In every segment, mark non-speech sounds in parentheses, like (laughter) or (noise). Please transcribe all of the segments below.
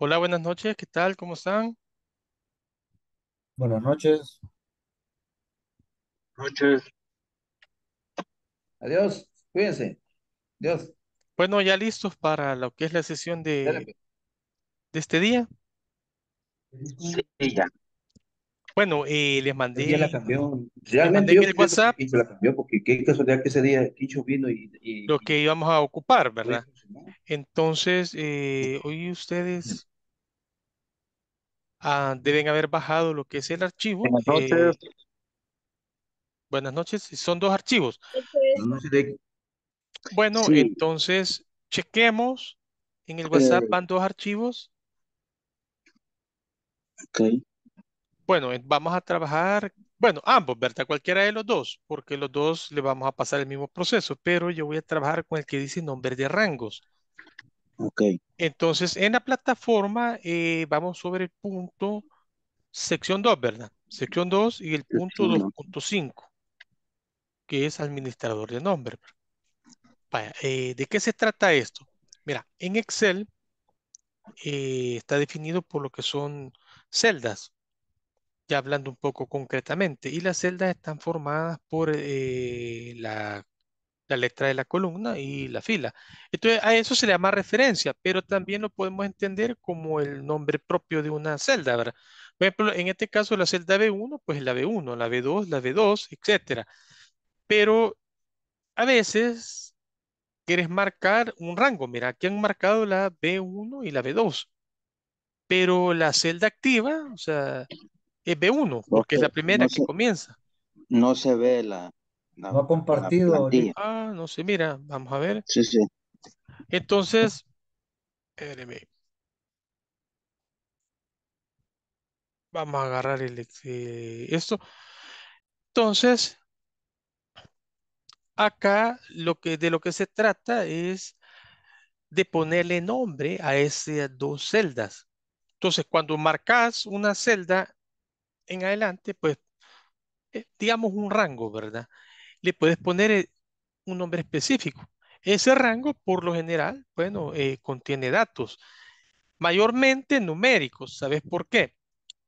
Hola, buenas noches, ¿qué tal? ¿Cómo están? Buenas noches. Noches. Adiós. Cuídense. Adiós. Bueno, ya listos para lo que es la sesión de, de este día. Sí, ya. Bueno, eh, les mandé. Ya la cambió. Realmente mandé yo WhatsApp. porque qué casualidad que ese día Kicho vino y, Lo que íbamos a ocupar, ¿verdad? Entonces, eh, hoy ustedes Ah, deben haber bajado lo que es el archivo. buenas eh, noches, son dos archivos. Bueno, entonces chequemos. En el WhatsApp eh. van dos archivos. Bueno, eh, vamos a trabajar, bueno, ambos, ¿verdad? Cualquiera de los dos, porque los dos le vamos a pasar el mismo proceso, pero yo voy a trabajar con el que dice nombre de rangos. Ok. Entonces, en la plataforma eh, vamos sobre el punto, sección 2, ¿verdad? Sección 2 y el punto 2.5, que es administrador de nombre. Eh, ¿De qué se trata esto? Mira, en Excel eh, está definido por lo que son celdas, ya hablando un poco concretamente, y las celdas están formadas por la la letra de la columna y la fila. Entonces a eso se le llama referencia, pero también lo podemos entender como el nombre propio de una celda, ¿verdad? Por ejemplo, en este caso la celda B1, pues la B1, la B2, la B2, etc. Pero a veces quieres marcar un rango. Mira, aquí han marcado la B1 y la B2. Pero la celda activa, o sea, es B1, porque es la primera que comienza. No se ve la, no, compartido. Ah, no sé, mira, vamos a ver. Sí, sí. Entonces, Vamos a agarrar el, este, esto. Entonces, acá lo que, de lo que se trata es de ponerle nombre a esas dos celdas. Entonces, cuando marcas una celda en adelante, pues, eh, digamos un rango, ¿verdad? le puedes poner eh, un nombre específico. Ese rango, por lo general, bueno, eh, contiene datos, mayormente numéricos. ¿Sabes por qué?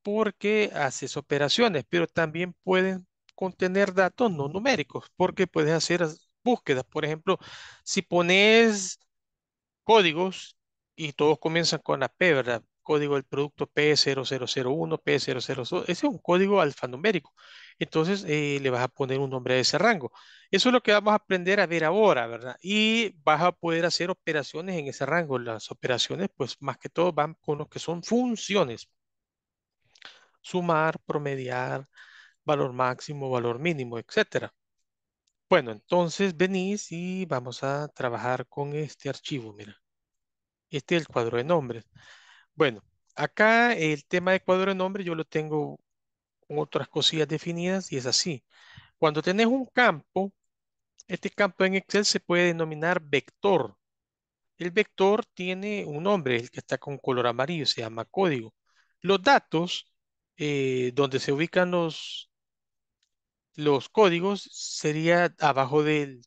Porque haces operaciones, pero también pueden contener datos no numéricos, porque puedes hacer búsquedas. Por ejemplo, si pones códigos y todos comienzan con la P, ¿verdad? código del producto P0001, p 000 ese es un código alfanumérico. Entonces eh, le vas a poner un nombre de ese rango. Eso es lo que vamos a aprender a ver ahora, ¿verdad? Y vas a poder hacer operaciones en ese rango. Las operaciones, pues más que todo van con lo que son funciones. Sumar, promediar, valor máximo, valor mínimo, etc Bueno, entonces venís y vamos a trabajar con este archivo, mira. Este es el cuadro de nombres. Bueno, acá el tema de cuadro de nombre yo lo tengo con otras cosillas definidas y es así. Cuando tenés un campo, este campo en Excel se puede denominar vector. El vector tiene un nombre, el que está con color amarillo, se llama código. Los datos eh, donde se ubican los, los códigos sería abajo del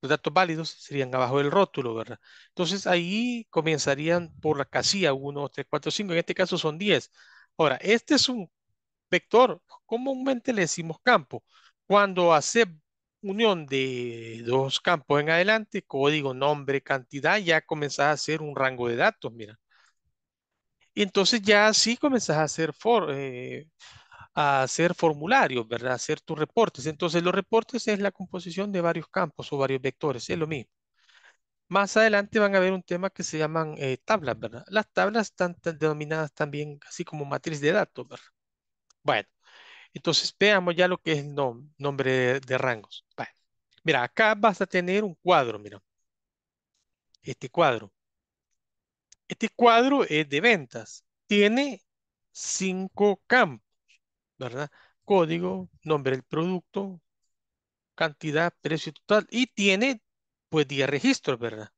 los datos válidos serían abajo del rótulo, ¿verdad? Entonces ahí comenzarían por la casilla 1, 2, 3, 4, 5. En este caso son 10. Ahora, este es un vector. Comúnmente le decimos campo. Cuando hace unión de dos campos en adelante, código, nombre, cantidad, ya comenzás a hacer un rango de datos, mira. Y entonces ya sí comenzás a hacer for, eh, hacer formularios, ¿verdad? hacer tus reportes. Entonces, los reportes es la composición de varios campos o varios vectores, es lo mismo. Más adelante van a ver un tema que se llaman eh, tablas, ¿verdad? Las tablas están denominadas también así como matriz de datos, ¿verdad? Bueno, entonces veamos ya lo que es el nombre de, rangos. Bueno, mira, acá vas a tener un cuadro, mira. Este cuadro. Este cuadro es de ventas. Tiene cinco campos. ¿verdad? Código, nombre del producto, cantidad, precio total y tiene pues 10 registros, ¿verdad?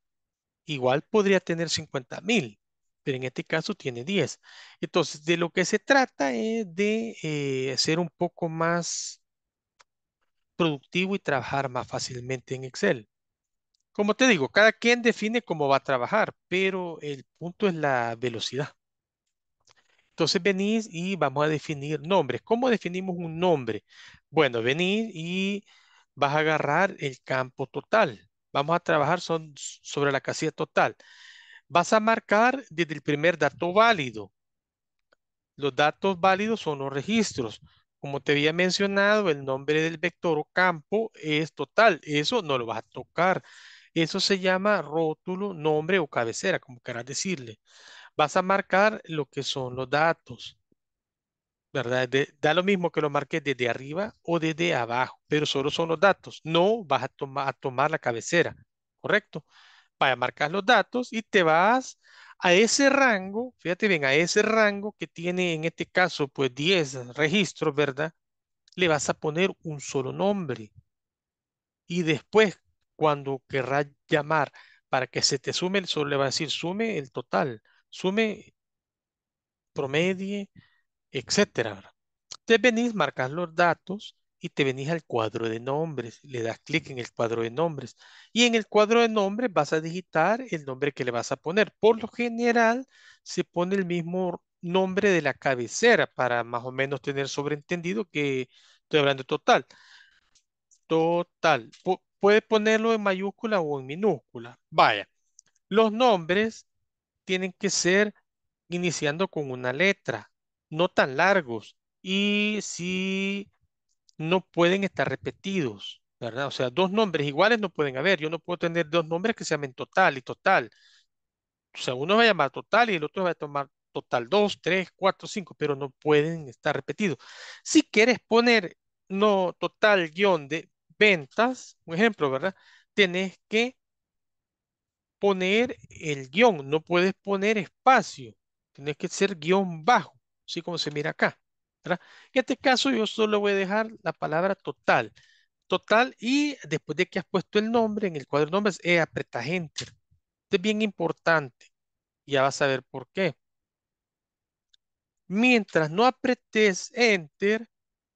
Igual podría tener 50 mil, pero en este caso tiene 10. Entonces, de lo que se trata es de eh, ser un poco más productivo y trabajar más fácilmente en Excel. Como te digo, cada quien define cómo va a trabajar, pero el punto es la velocidad. Entonces venís y vamos a definir nombres. ¿Cómo definimos un nombre? Bueno, venís y vas a agarrar el campo total. Vamos a trabajar son, sobre la casilla total. Vas a marcar desde el primer dato válido. Los datos válidos son los registros. Como te había mencionado, el nombre del vector o campo es total. Eso no lo vas a tocar. Eso se llama rótulo, nombre o cabecera, como quieras decirle vas a marcar lo que son los datos. ¿Verdad? da lo mismo que lo marques desde arriba o desde abajo, pero solo son los datos. No vas a, tomar la cabecera, ¿correcto? Para marcar los datos y te vas a ese rango, fíjate bien, a ese rango que tiene en este caso pues 10 registros, ¿verdad? Le vas a poner un solo nombre. Y después, cuando querrás llamar para que se te sume, solo le va a decir sume el total sume, promedie, etcétera. Te venís, marcas los datos y te venís al cuadro de nombres. Le das clic en el cuadro de nombres. Y en el cuadro de nombres vas a digitar el nombre que le vas a poner. Por lo general, se pone el mismo nombre de la cabecera para más o menos tener sobreentendido que estoy hablando total. Total. Puedes puede ponerlo en mayúscula o en minúscula. Vaya. Los nombres tienen que ser iniciando con una letra, no tan largos y si no pueden estar repetidos, ¿verdad? O sea, dos nombres iguales no pueden haber. Yo no puedo tener dos nombres que se llamen total y total. O sea, uno va a llamar total y el otro va a tomar total dos, tres, cuatro cinco, pero no pueden estar repetidos. Si quieres poner no total guión de ventas, un ejemplo, ¿verdad? Tenés que poner el guión, no puedes poner espacio, tienes que ser guión bajo, así como se mira acá. En este caso yo solo voy a dejar la palabra total, total y después de que has puesto el nombre en el cuadro de nombres, eh, apretas enter. Esto es bien importante, ya vas a ver por qué. Mientras no apretes enter,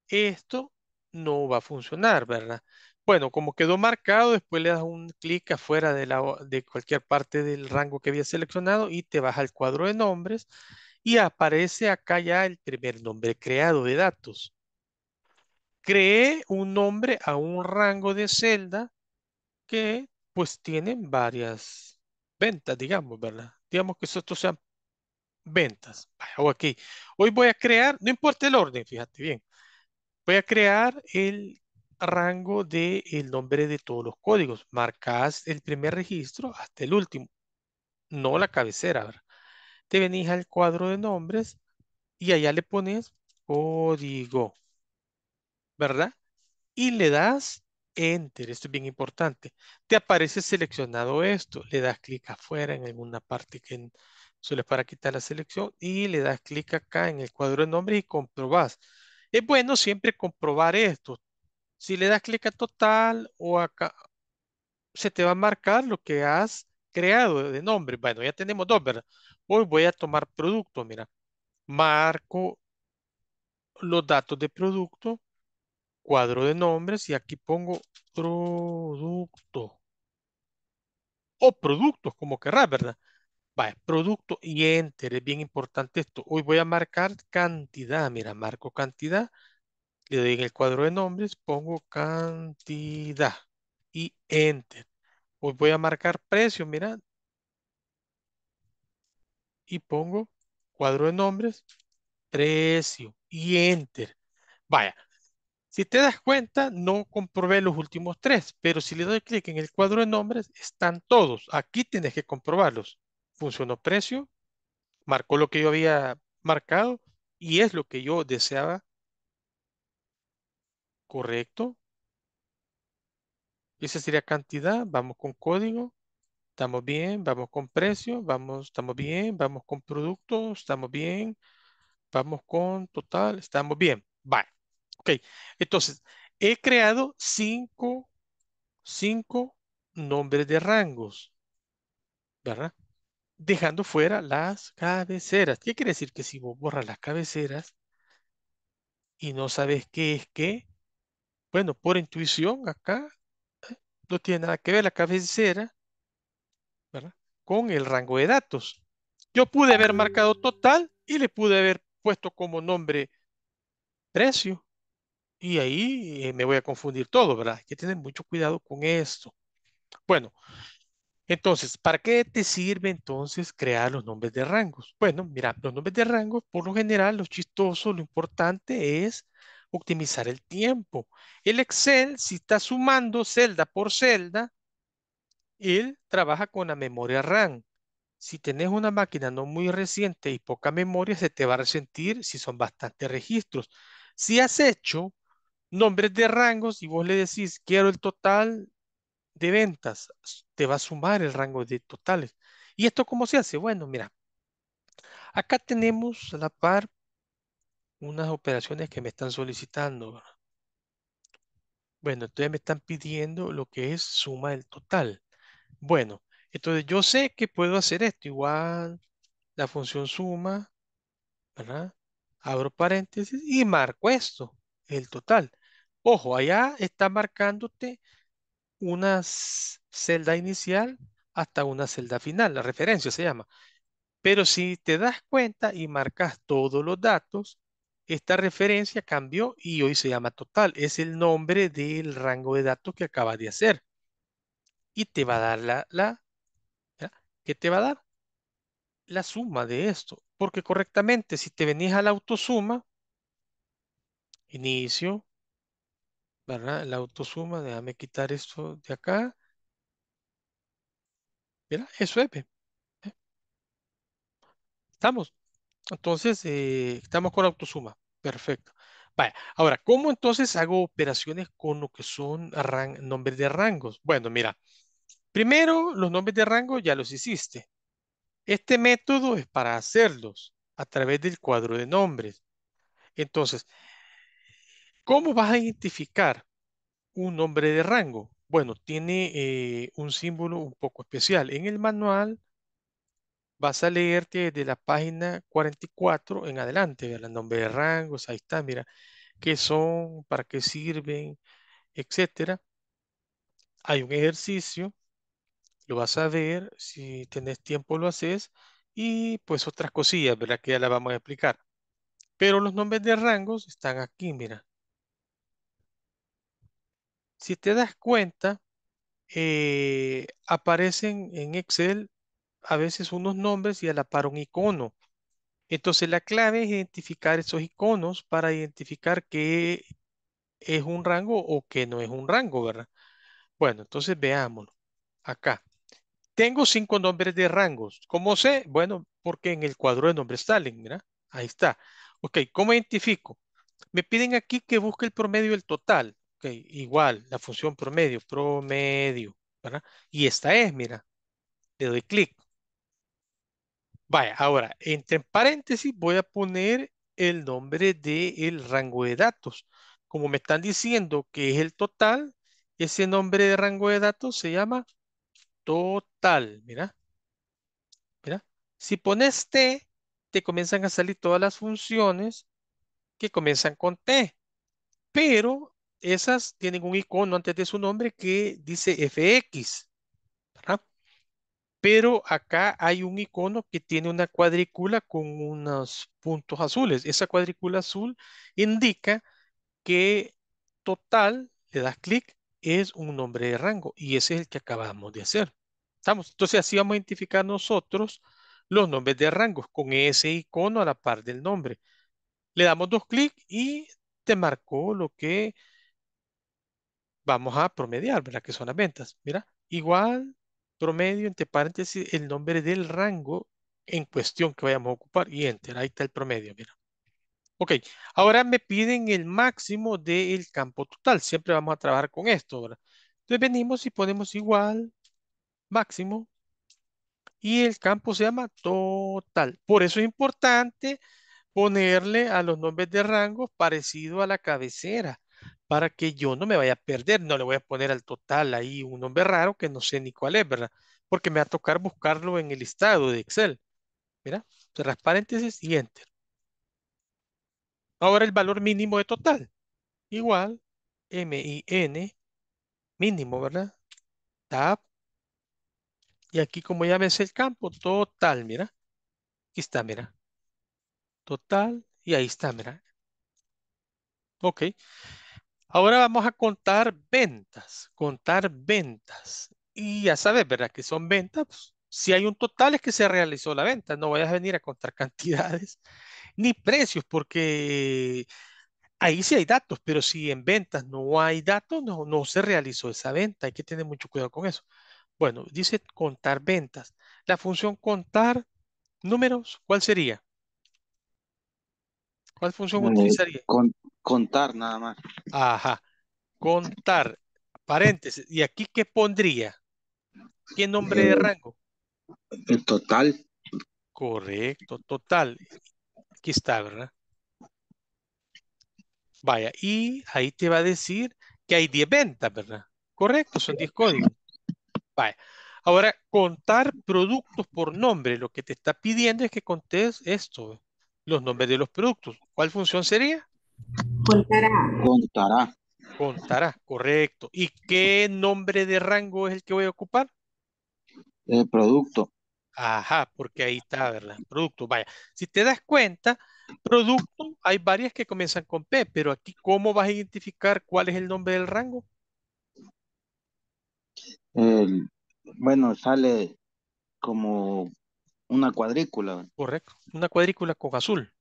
esto no va a funcionar, ¿verdad? Bueno, como quedó marcado, después le das un clic afuera de, la, de cualquier parte del rango que había seleccionado y te baja el cuadro de nombres y aparece acá ya el primer nombre creado de datos. Creé un nombre a un rango de celda que pues tienen varias ventas, digamos, ¿verdad? Digamos que estos sean ventas. O aquí. Hoy voy a crear, no importa el orden, fíjate bien. Voy a crear el rango del nombre de todos los códigos. marcas el primer registro hasta el último, no la cabecera. Te venís al cuadro de nombres y allá le pones código, ¿verdad? Y le das Enter, esto es bien importante. Te aparece seleccionado esto, le das clic afuera en alguna parte que suele para quitar la selección y le das clic acá en el cuadro de nombres y comprobás. Es bueno siempre comprobar esto, si le das clic a total o acá, se te va a marcar lo que has creado de nombre. Bueno, ya tenemos dos, ¿verdad? Hoy voy a tomar producto, mira. Marco los datos de producto, cuadro de nombres y aquí pongo producto. O productos, como querrás, ¿verdad? Va, producto y enter, es bien importante esto. Hoy voy a marcar cantidad, mira, marco cantidad le doy en el cuadro de nombres pongo cantidad y enter. Hoy voy a marcar precio, mira. Y pongo cuadro de nombres, precio y enter. Vaya, si te das cuenta, no comprobé los últimos tres, pero si le doy clic en el cuadro de nombres, están todos. Aquí tienes que comprobarlos. Funcionó precio, marcó lo que yo había marcado y es lo que yo deseaba ¿correcto? Esa sería cantidad, vamos con código, estamos bien, vamos con precio, vamos, estamos bien, vamos con producto, estamos bien, vamos con total, estamos bien. Vale. Ok, entonces, he creado cinco, cinco nombres de rangos, ¿verdad? Dejando fuera las cabeceras. ¿Qué quiere decir? Que si vos borras las cabeceras y no sabes qué es qué, bueno, por intuición acá eh, no tiene nada que ver la cabecera, Con el rango de datos. Yo pude haber marcado ah. total y le pude haber puesto como nombre precio. Y ahí eh, me voy a confundir todo, ¿verdad? Hay que tener mucho cuidado con esto. Bueno, entonces, ¿para qué te sirve entonces crear los nombres de rangos? Bueno, mira, los nombres de rangos, por lo general, lo chistoso, lo importante es optimizar el tiempo. El Excel, si está sumando celda por celda, él trabaja con la memoria RAM. Si tenés una máquina no muy reciente y poca memoria, se te va a resentir si son bastantes registros. Si has hecho nombres de rangos y vos le decís, quiero el total de ventas, te va a sumar el rango de totales. ¿Y esto cómo se hace? Bueno, mira, acá tenemos la parte unas operaciones que me están solicitando. Bueno, entonces me están pidiendo lo que es suma del total. Bueno, entonces yo sé que puedo hacer esto. Igual la función suma, ¿verdad? Abro paréntesis y marco esto, el total. Ojo, allá está marcándote una celda inicial hasta una celda final, la referencia se llama. Pero si te das cuenta y marcas todos los datos, esta referencia cambió y hoy se llama total. Es el nombre del rango de datos que acabas de hacer. Y te va a dar la, la ¿qué te va a dar? La suma de esto. Porque correctamente, si te venís a la autosuma, inicio, ¿verdad? La autosuma, déjame quitar esto de acá. Mira, eso es. ¿eh? ¿Estamos? Entonces, eh, estamos con autosuma. Perfecto. Ahora, ¿cómo entonces hago operaciones con lo que son nombres de rangos? Bueno, mira, primero los nombres de rango ya los hiciste. Este método es para hacerlos a través del cuadro de nombres. Entonces, ¿cómo vas a identificar un nombre de rango? Bueno, tiene eh, un símbolo un poco especial. En el manual vas a leerte de la página 44 en adelante, el Nombre de rangos, ahí está, mira, qué son, para qué sirven, etcétera. Hay un ejercicio, lo vas a ver, si tenés tiempo lo haces, y pues otras cosillas, ¿verdad? Que ya las vamos a explicar. Pero los nombres de rangos están aquí, mira. Si te das cuenta, eh, aparecen en Excel a veces unos nombres y a la par un icono. Entonces la clave es identificar esos iconos para identificar qué es un rango o que no es un rango, ¿verdad? Bueno, entonces veámoslo. Acá. Tengo cinco nombres de rangos. ¿Cómo sé? Bueno, porque en el cuadro de nombres salen, mira. Ahí está. Ok, ¿cómo identifico? Me piden aquí que busque el promedio del total. Ok, igual, la función promedio, promedio, ¿verdad? Y esta es, mira. Le doy clic. Vaya, ahora, entre paréntesis voy a poner el nombre del rango de datos. Como me están diciendo que es el total, ese nombre de rango de datos se llama total. Mira, mira. Si pones T, te comienzan a salir todas las funciones que comienzan con T. Pero esas tienen un icono antes de su nombre que dice FX pero acá hay un icono que tiene una cuadrícula con unos puntos azules. Esa cuadrícula azul indica que total, le das clic, es un nombre de rango y ese es el que acabamos de hacer. ¿Estamos? Entonces así vamos a identificar nosotros los nombres de rangos con ese icono a la par del nombre. Le damos dos clics y te marcó lo que vamos a promediar, ¿verdad? Que son las ventas. Mira, igual promedio, entre paréntesis, el nombre del rango en cuestión que vayamos a ocupar y enter, ahí está el promedio, mira. Ok, ahora me piden el máximo del campo total, siempre vamos a trabajar con esto, ¿verdad? Entonces venimos y ponemos igual, máximo, y el campo se llama total. Por eso es importante ponerle a los nombres de rangos parecido a la cabecera para que yo no me vaya a perder. No le voy a poner al total ahí un nombre raro que no sé ni cuál es, ¿verdad? Porque me va a tocar buscarlo en el listado de Excel. Mira, cerras paréntesis y enter. Ahora el valor mínimo de total. Igual, m mínimo, ¿verdad? Tab. Y aquí como ya ves el campo, total, mira. Aquí está, mira. Total, y ahí está, mira. Ok. Ahora vamos a contar ventas, contar ventas. Y ya sabes, ¿verdad? Que son ventas. Pues, si hay un total es que se realizó la venta. No vayas a venir a contar (laughs) cantidades ni precios porque ahí sí hay datos, pero si en ventas no hay datos, no, se realizó esa venta. Hay que tener mucho cuidado con eso. Bueno, dice contar ventas. La función contar números, ¿cuál sería? ¿Cuál función utilizaría? Contar Contar nada más. Ajá. Contar. Paréntesis. ¿Y aquí qué pondría? ¿Qué nombre de rango? El total. Correcto, total. Aquí está, ¿verdad? Vaya, y ahí te va a decir que hay 10 ventas, ¿verdad? Correcto, son 10 códigos. Vaya. Ahora, contar productos por nombre. Lo que te está pidiendo es que contes esto, los nombres de los productos. ¿Cuál función sería? Contará. Contará. Contará, correcto. ¿Y qué nombre de rango es el que voy a ocupar? El eh, producto. Ajá, porque ahí está, ¿verdad? Producto, vaya. Si te das cuenta, producto, hay varias que comienzan con P, pero aquí, ¿cómo vas a identificar cuál es el nombre del rango? bueno, sale como una cuadrícula. Correcto, una cuadrícula con azul.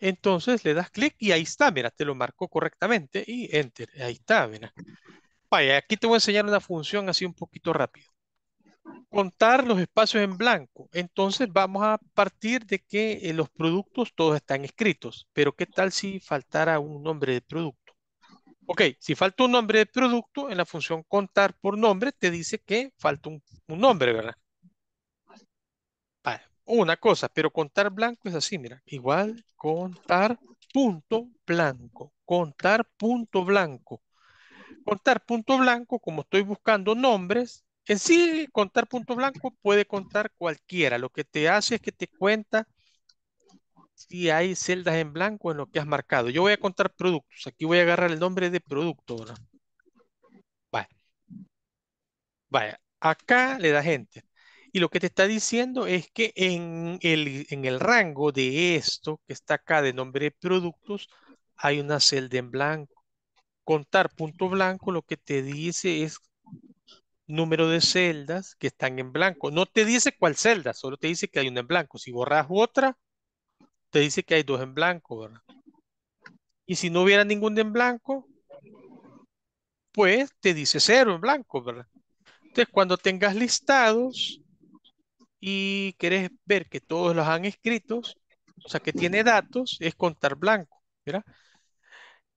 Entonces le das clic y ahí está, mira, te lo marcó correctamente y enter, ahí está, mira. Vaya, aquí te voy a enseñar una función así un poquito rápido. Contar los espacios en blanco. Entonces vamos a partir de que eh, los productos todos están escritos, pero ¿qué tal si faltara un nombre de producto? Ok, si falta un nombre de producto, en la función contar por nombre te dice que falta un nombre, ¿verdad? una cosa, pero contar blanco es así, mira, igual contar punto blanco, contar punto blanco. Contar punto blanco, como estoy buscando nombres, en sí contar punto blanco puede contar cualquiera. Lo que te hace es que te cuenta si hay celdas en blanco en lo que has marcado. Yo voy a contar productos. Aquí voy a agarrar el nombre de producto. Vaya. Vaya. Acá le da gente y lo que te está diciendo es que en el, en el rango de esto que está acá de nombre de productos hay una celda en blanco. Contar punto blanco lo que te dice es número de celdas que están en blanco. No te dice cuál celda, solo te dice que hay una en blanco. Si borras otra, te dice que hay dos en blanco, ¿verdad? Y si no hubiera ningún en blanco, pues te dice cero en blanco, ¿verdad? Entonces, cuando tengas listados, y querés ver que todos los han escrito, o sea, que tiene datos, es contar blanco,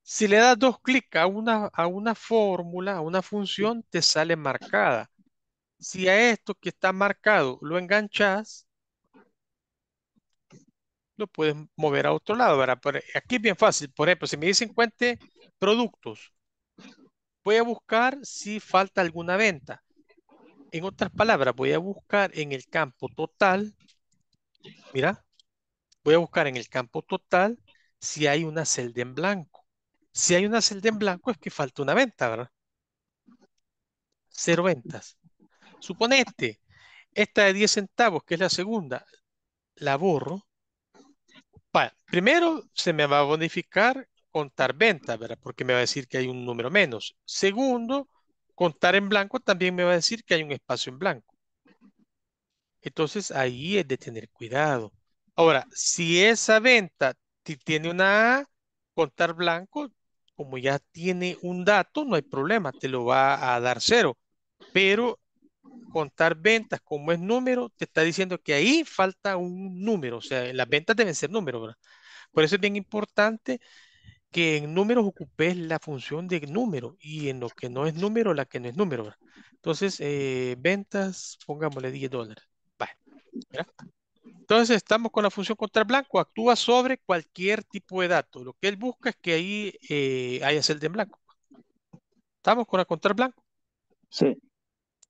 Si le das dos clics a una, a una fórmula, a una función, te sale marcada. Si a esto que está marcado lo enganchas, lo puedes mover a otro lado, ¿verdad? aquí es bien fácil. Por ejemplo, si me dicen cuente productos, voy a buscar si falta alguna venta en otras palabras, voy a buscar en el campo total, mira, voy a buscar en el campo total si hay una celda en blanco. Si hay una celda en blanco es que falta una venta, ¿verdad? Cero ventas. Suponete, este, esta de 10 centavos, que es la segunda, la borro. primero, se me va a bonificar contar ventas, ¿verdad? Porque me va a decir que hay un número menos. Segundo, Contar en blanco también me va a decir que hay un espacio en blanco. Entonces ahí es de tener cuidado. Ahora, si esa venta tiene una A, contar blanco, como ya tiene un dato, no hay problema, te lo va a dar cero. Pero contar ventas como es número, te está diciendo que ahí falta un número, o sea, las ventas deben ser números, Por eso es bien importante que en números ocupes la función de número y en lo que no es número, la que no es número. Entonces, eh, ventas, pongámosle 10 dólares. Entonces, estamos con la función contar blanco. Actúa sobre cualquier tipo de dato. Lo que él busca es que ahí eh, haya celda en blanco. ¿Estamos con la contar blanco? Sí.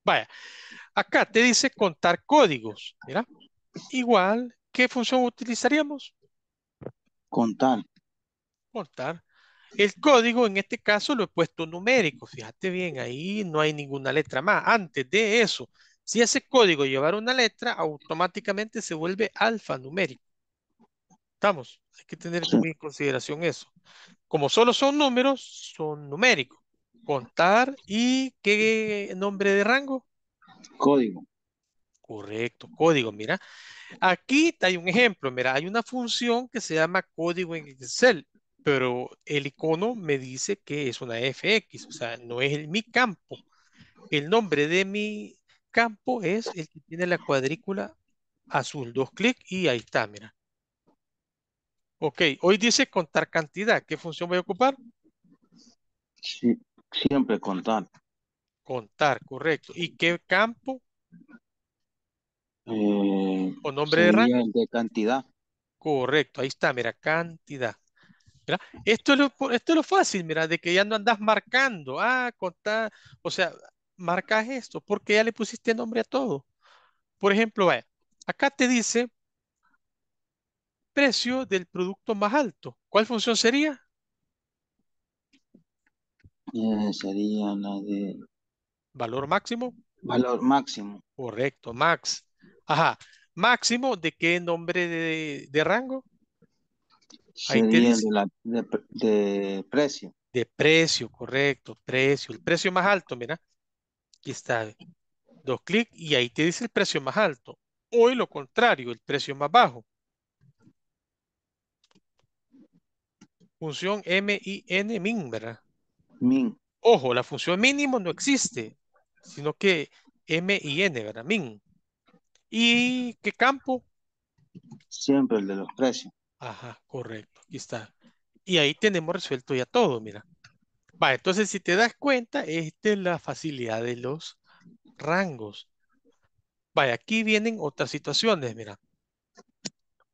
Vaya, acá te dice contar códigos. Igual, ¿qué función utilizaríamos? Contar contar, El código en este caso lo he puesto numérico, fíjate bien, ahí no hay ninguna letra más. Antes de eso, si ese código llevar una letra, automáticamente se vuelve alfanumérico. Estamos, hay que tener en consideración eso. Como solo son números, son numéricos. Contar y qué nombre de rango? Código. Correcto, código, mira. Aquí hay un ejemplo, mira, hay una función que se llama código en Excel pero el icono me dice que es una FX, o sea, no es mi campo. El nombre de mi campo es el que tiene la cuadrícula azul. Dos clics y ahí está, mira. Ok, hoy dice contar cantidad. ¿Qué función voy a ocupar? siempre contar. Contar, correcto. ¿Y qué campo? Eh, ¿O nombre de rango? de cantidad. Correcto, ahí está, mira, cantidad. Esto es, lo, fácil, mira, de que ya no andas marcando, ah, contar. o sea, marcas esto, porque ya le pusiste nombre a todo. Por ejemplo, vaya, acá te dice precio del producto más alto. ¿Cuál función sería? Eh, sería la de... Valor máximo. Valor máximo. Correcto, max. Ajá. Máximo de qué nombre de rango? te dice, de, precio. De precio, correcto, precio. El precio más alto, mira. Aquí está. Dos clics y ahí te dice el precio más alto. Hoy lo contrario, el precio más bajo. función m n M-I-N, min, ¿verdad? Min. Ojo, la función mínimo no existe, sino que m n verdad M-I-N, ¿verdad? Min. ¿Y qué campo? Siempre el de los precios. Ajá, correcto, aquí está. Y ahí tenemos resuelto ya todo, mira. Va, entonces si te das cuenta, esta es la facilidad de los rangos. Vaya, aquí vienen otras situaciones, mira.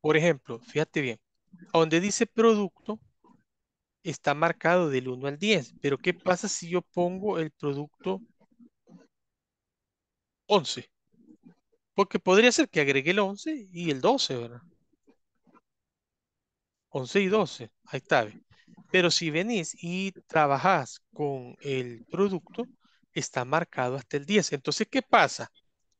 Por ejemplo, fíjate bien, donde dice producto, está marcado del 1 al 10, pero ¿qué pasa si yo pongo el producto 11? Porque podría ser que agregue el 11 y el 12, ¿verdad? 11 y 12, ahí está. Pero si venís y trabajás con el producto, está marcado hasta el 10. Entonces, ¿qué pasa?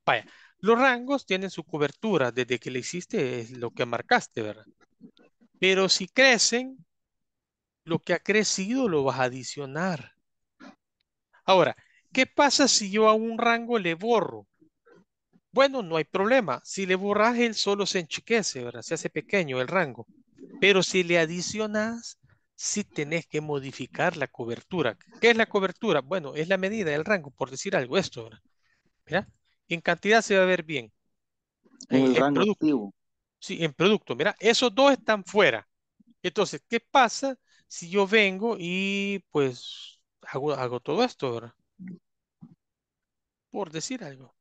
Vaya, los rangos tienen su cobertura, desde que le hiciste es lo que marcaste, ¿verdad? Pero si crecen, lo que ha crecido lo vas a adicionar. Ahora, ¿qué pasa si yo a un rango le borro? Bueno, no hay problema. Si le borras, él solo se enchiquece, ¿verdad? Se hace pequeño el rango. Pero si le adicionas, si tenés que modificar la cobertura. ¿Qué es la cobertura? Bueno, es la medida, del rango, por decir algo, esto. ¿verdad? Mira, en cantidad se va a ver bien. En, producto. Sí, en producto. Mira, esos dos están fuera. Entonces, ¿qué pasa si yo vengo y pues hago, hago todo esto, ahora? Por decir algo.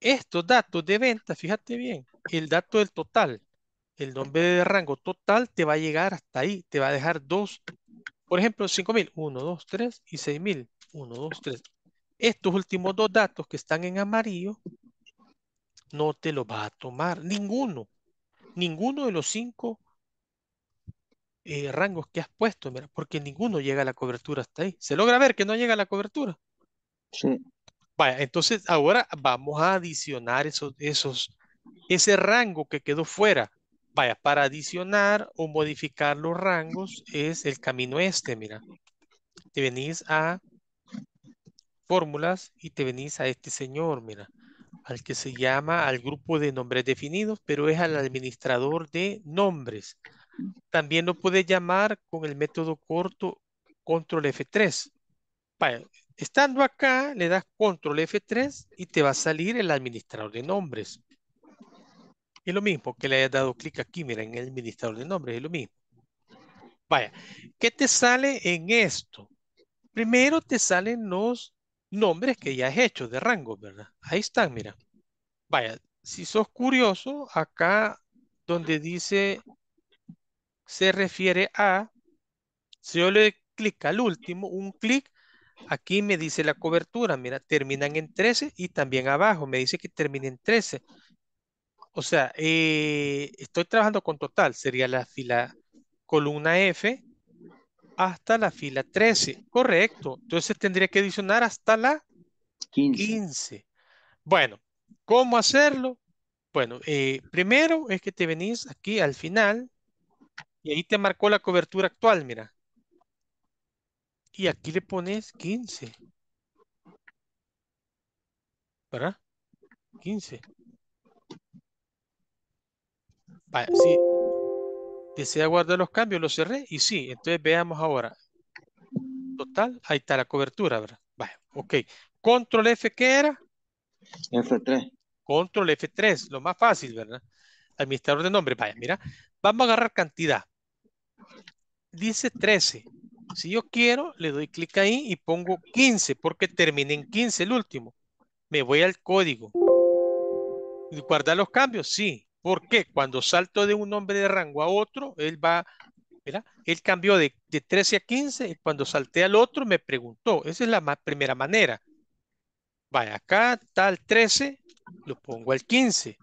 Estos datos de venta, fíjate bien, el dato del total, el nombre de rango total te va a llegar hasta ahí, te va a dejar dos, por ejemplo, mil, 1, dos, tres y 6000, 1, dos, tres Estos últimos dos datos que están en amarillo no te los va a tomar, ninguno, ninguno de los cinco eh, rangos que has puesto, porque ninguno llega a la cobertura hasta ahí. ¿Se logra ver que no llega a la cobertura? Sí. Vaya, entonces ahora vamos a adicionar esos, esos, ese rango que quedó fuera para adicionar o modificar los rangos es el camino este, mira. Te venís a fórmulas y te venís a este señor, mira. Al que se llama al grupo de nombres definidos, pero es al administrador de nombres. También lo puedes llamar con el método corto control F3. estando acá, le das control F3 y te va a salir el administrador de nombres. Es lo mismo que le hayas dado clic aquí, mira, en el administrador de nombres, es lo mismo. Vaya, ¿qué te sale en esto? Primero te salen los nombres que ya has hecho de rango, ¿verdad? Ahí están, mira. Vaya, si sos curioso, acá donde dice se refiere a, si yo le clic al último, un clic, aquí me dice la cobertura, mira, terminan en 13 y también abajo me dice que termina en 13. O sea, eh, estoy trabajando con total, sería la fila columna F hasta la fila 13, correcto. Entonces tendría que adicionar hasta la 15. Bueno, ¿cómo hacerlo? Bueno, eh, primero es que te venís aquí al final y ahí te marcó la cobertura actual, mira. Y aquí le pones 15. ¿Verdad? 15 si desea guardar los cambios, lo cerré y sí. Entonces veamos ahora. Total, ahí está la cobertura, ¿verdad? Vaya, ok. Control F, ¿qué era? F3. Control F3, lo más fácil, ¿verdad? Administrador de nombre, vaya, mira. Vamos a agarrar cantidad. Dice 13. Si yo quiero, le doy clic ahí y pongo 15, porque terminé en 15 el último. Me voy al código. ¿Guardar los cambios? Sí. ¿Por qué? Cuando salto de un nombre de rango a otro, él va, ¿verdad? Él cambió de, de 13 a 15 y cuando salté al otro me preguntó. Esa es la primera manera. Vaya, acá está el 13, lo pongo al 15.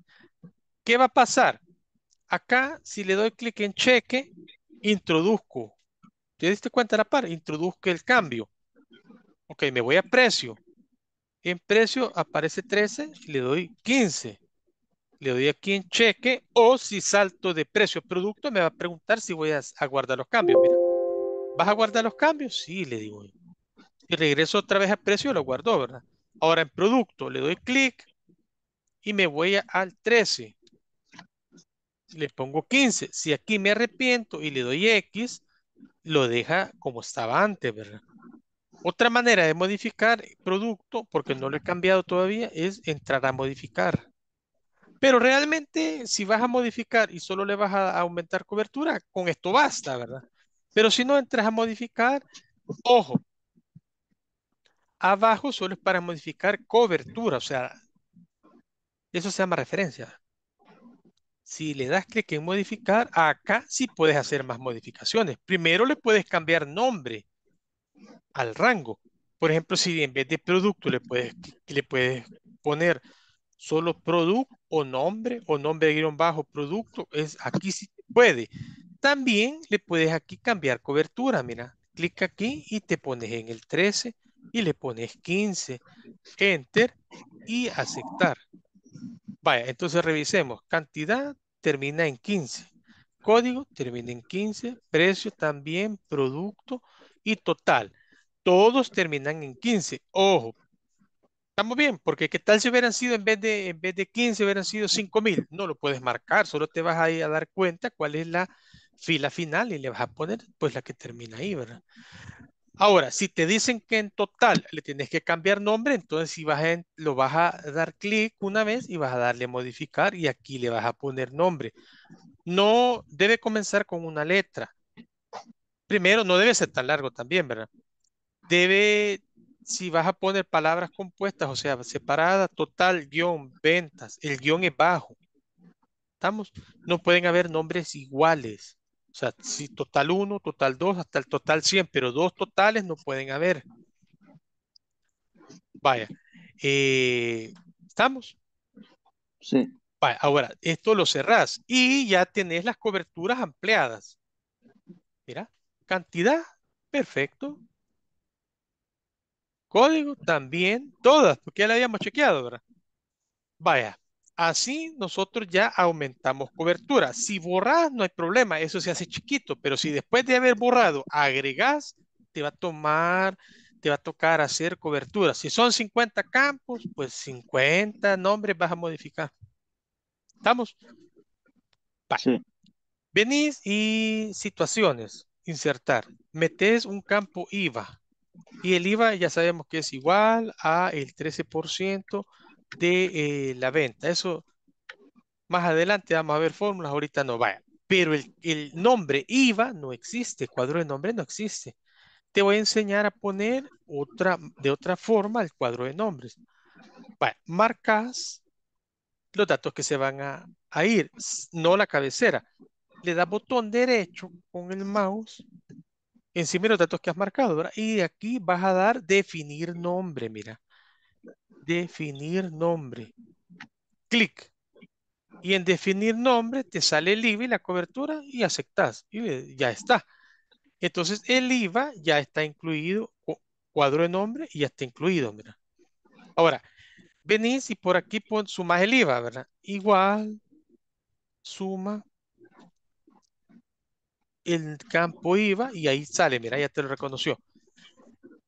¿Qué va a pasar? Acá, si le doy clic en cheque, introduzco. ¿Te diste cuenta la par? Introduzco el cambio. Ok, me voy a precio. En precio aparece 13, le doy 15 le doy aquí en cheque o si salto de precio producto me va a preguntar si voy a, guardar los cambios. Mira, ¿vas a guardar los cambios? Sí, le digo Y regreso otra vez a precio, lo guardo, ¿verdad? Ahora en producto le doy clic y me voy al 13. Le pongo 15. Si aquí me arrepiento y le doy X, lo deja como estaba antes, ¿verdad? Otra manera de modificar producto, porque no lo he cambiado todavía, es entrar a modificar. Pero realmente, si vas a modificar y solo le vas a aumentar cobertura, con esto basta, ¿verdad? Pero si no entras a modificar, ojo, abajo solo es para modificar cobertura, o sea, eso se llama referencia. Si le das clic en modificar, acá sí puedes hacer más modificaciones. Primero le puedes cambiar nombre al rango. Por ejemplo, si en vez de producto le puedes, le puedes poner solo producto o nombre o nombre de guión bajo producto es aquí sí puede también le puedes aquí cambiar cobertura mira clic aquí y te pones en el 13 y le pones 15 enter y aceptar vaya entonces revisemos cantidad termina en 15 código termina en 15 precio también producto y total todos terminan en 15 ojo estamos bien, porque qué tal si hubieran sido en vez de, en vez de 15, hubieran sido 5000. No lo puedes marcar, solo te vas a a dar cuenta cuál es la fila final y le vas a poner pues la que termina ahí, ¿verdad? Ahora, si te dicen que en total le tienes que cambiar nombre, entonces si vas lo vas a dar clic una vez y vas a darle modificar y aquí le vas a poner nombre. No debe comenzar con una letra. Primero, no debe ser tan largo también, ¿verdad? Debe si vas a poner palabras compuestas, o sea, separada, total, guión, ventas, el guión es bajo. ¿Estamos? No pueden haber nombres iguales. O sea, si total uno, total 2, hasta el total 100, pero dos totales no pueden haber. Vaya. Eh, ¿Estamos? Sí. ahora, esto lo cerrás y ya tenés las coberturas ampliadas. Mira, cantidad, perfecto. Código también, todas, porque ya la habíamos chequeado, ¿verdad? Vaya, así nosotros ya aumentamos cobertura. Si borras, no hay problema, eso se hace chiquito, pero si después de haber borrado agregas, te va a tomar, te va a tocar hacer cobertura. Si son 50 campos, pues 50 nombres vas a modificar. ¿Estamos? Venís y situaciones, insertar. Metes un campo IVA y el IVA ya sabemos que es igual a el 13% de eh, la venta. Eso más adelante vamos a ver fórmulas, ahorita no vaya. Pero el, nombre IVA no existe, cuadro de nombres no existe. Te voy a enseñar a poner otra, de otra forma el cuadro de nombres. marcas los datos que se van a, a ir, no la cabecera. Le da botón derecho con el mouse encima los datos que has marcado, ¿verdad? Y de aquí vas a dar definir nombre, mira. Definir nombre. Clic. Y en definir nombre te sale el IVA y la cobertura y aceptas. Y ya está. Entonces el IVA ya está incluido, cuadro de nombre y ya está incluido, mira. Ahora, venís y por aquí pon, sumas el IVA, ¿verdad? Igual, suma, el campo IVA y ahí sale, mira, ya te lo reconoció.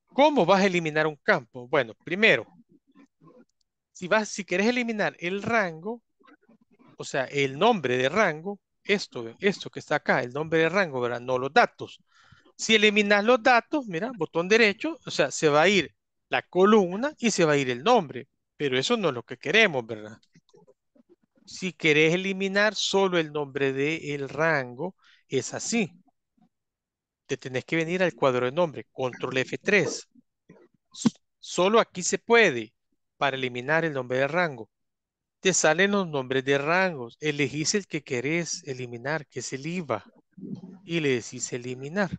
¿Cómo vas a eliminar un campo? Bueno, primero, si, vas, si quieres eliminar el rango, o sea, el nombre de rango, esto, esto que está acá, el nombre de rango, ¿verdad? No los datos. Si eliminas los datos, mira, botón derecho, o sea, se va a ir la columna y se va a ir el nombre. Pero eso no es lo que queremos, ¿verdad? Si querés eliminar solo el nombre del rango, rango, es así. Te tenés que venir al cuadro de nombre, control F3. Solo aquí se puede para eliminar el nombre de rango. Te salen los nombres de rangos. Elegís el que querés eliminar, que es el IVA. Y le decís eliminar.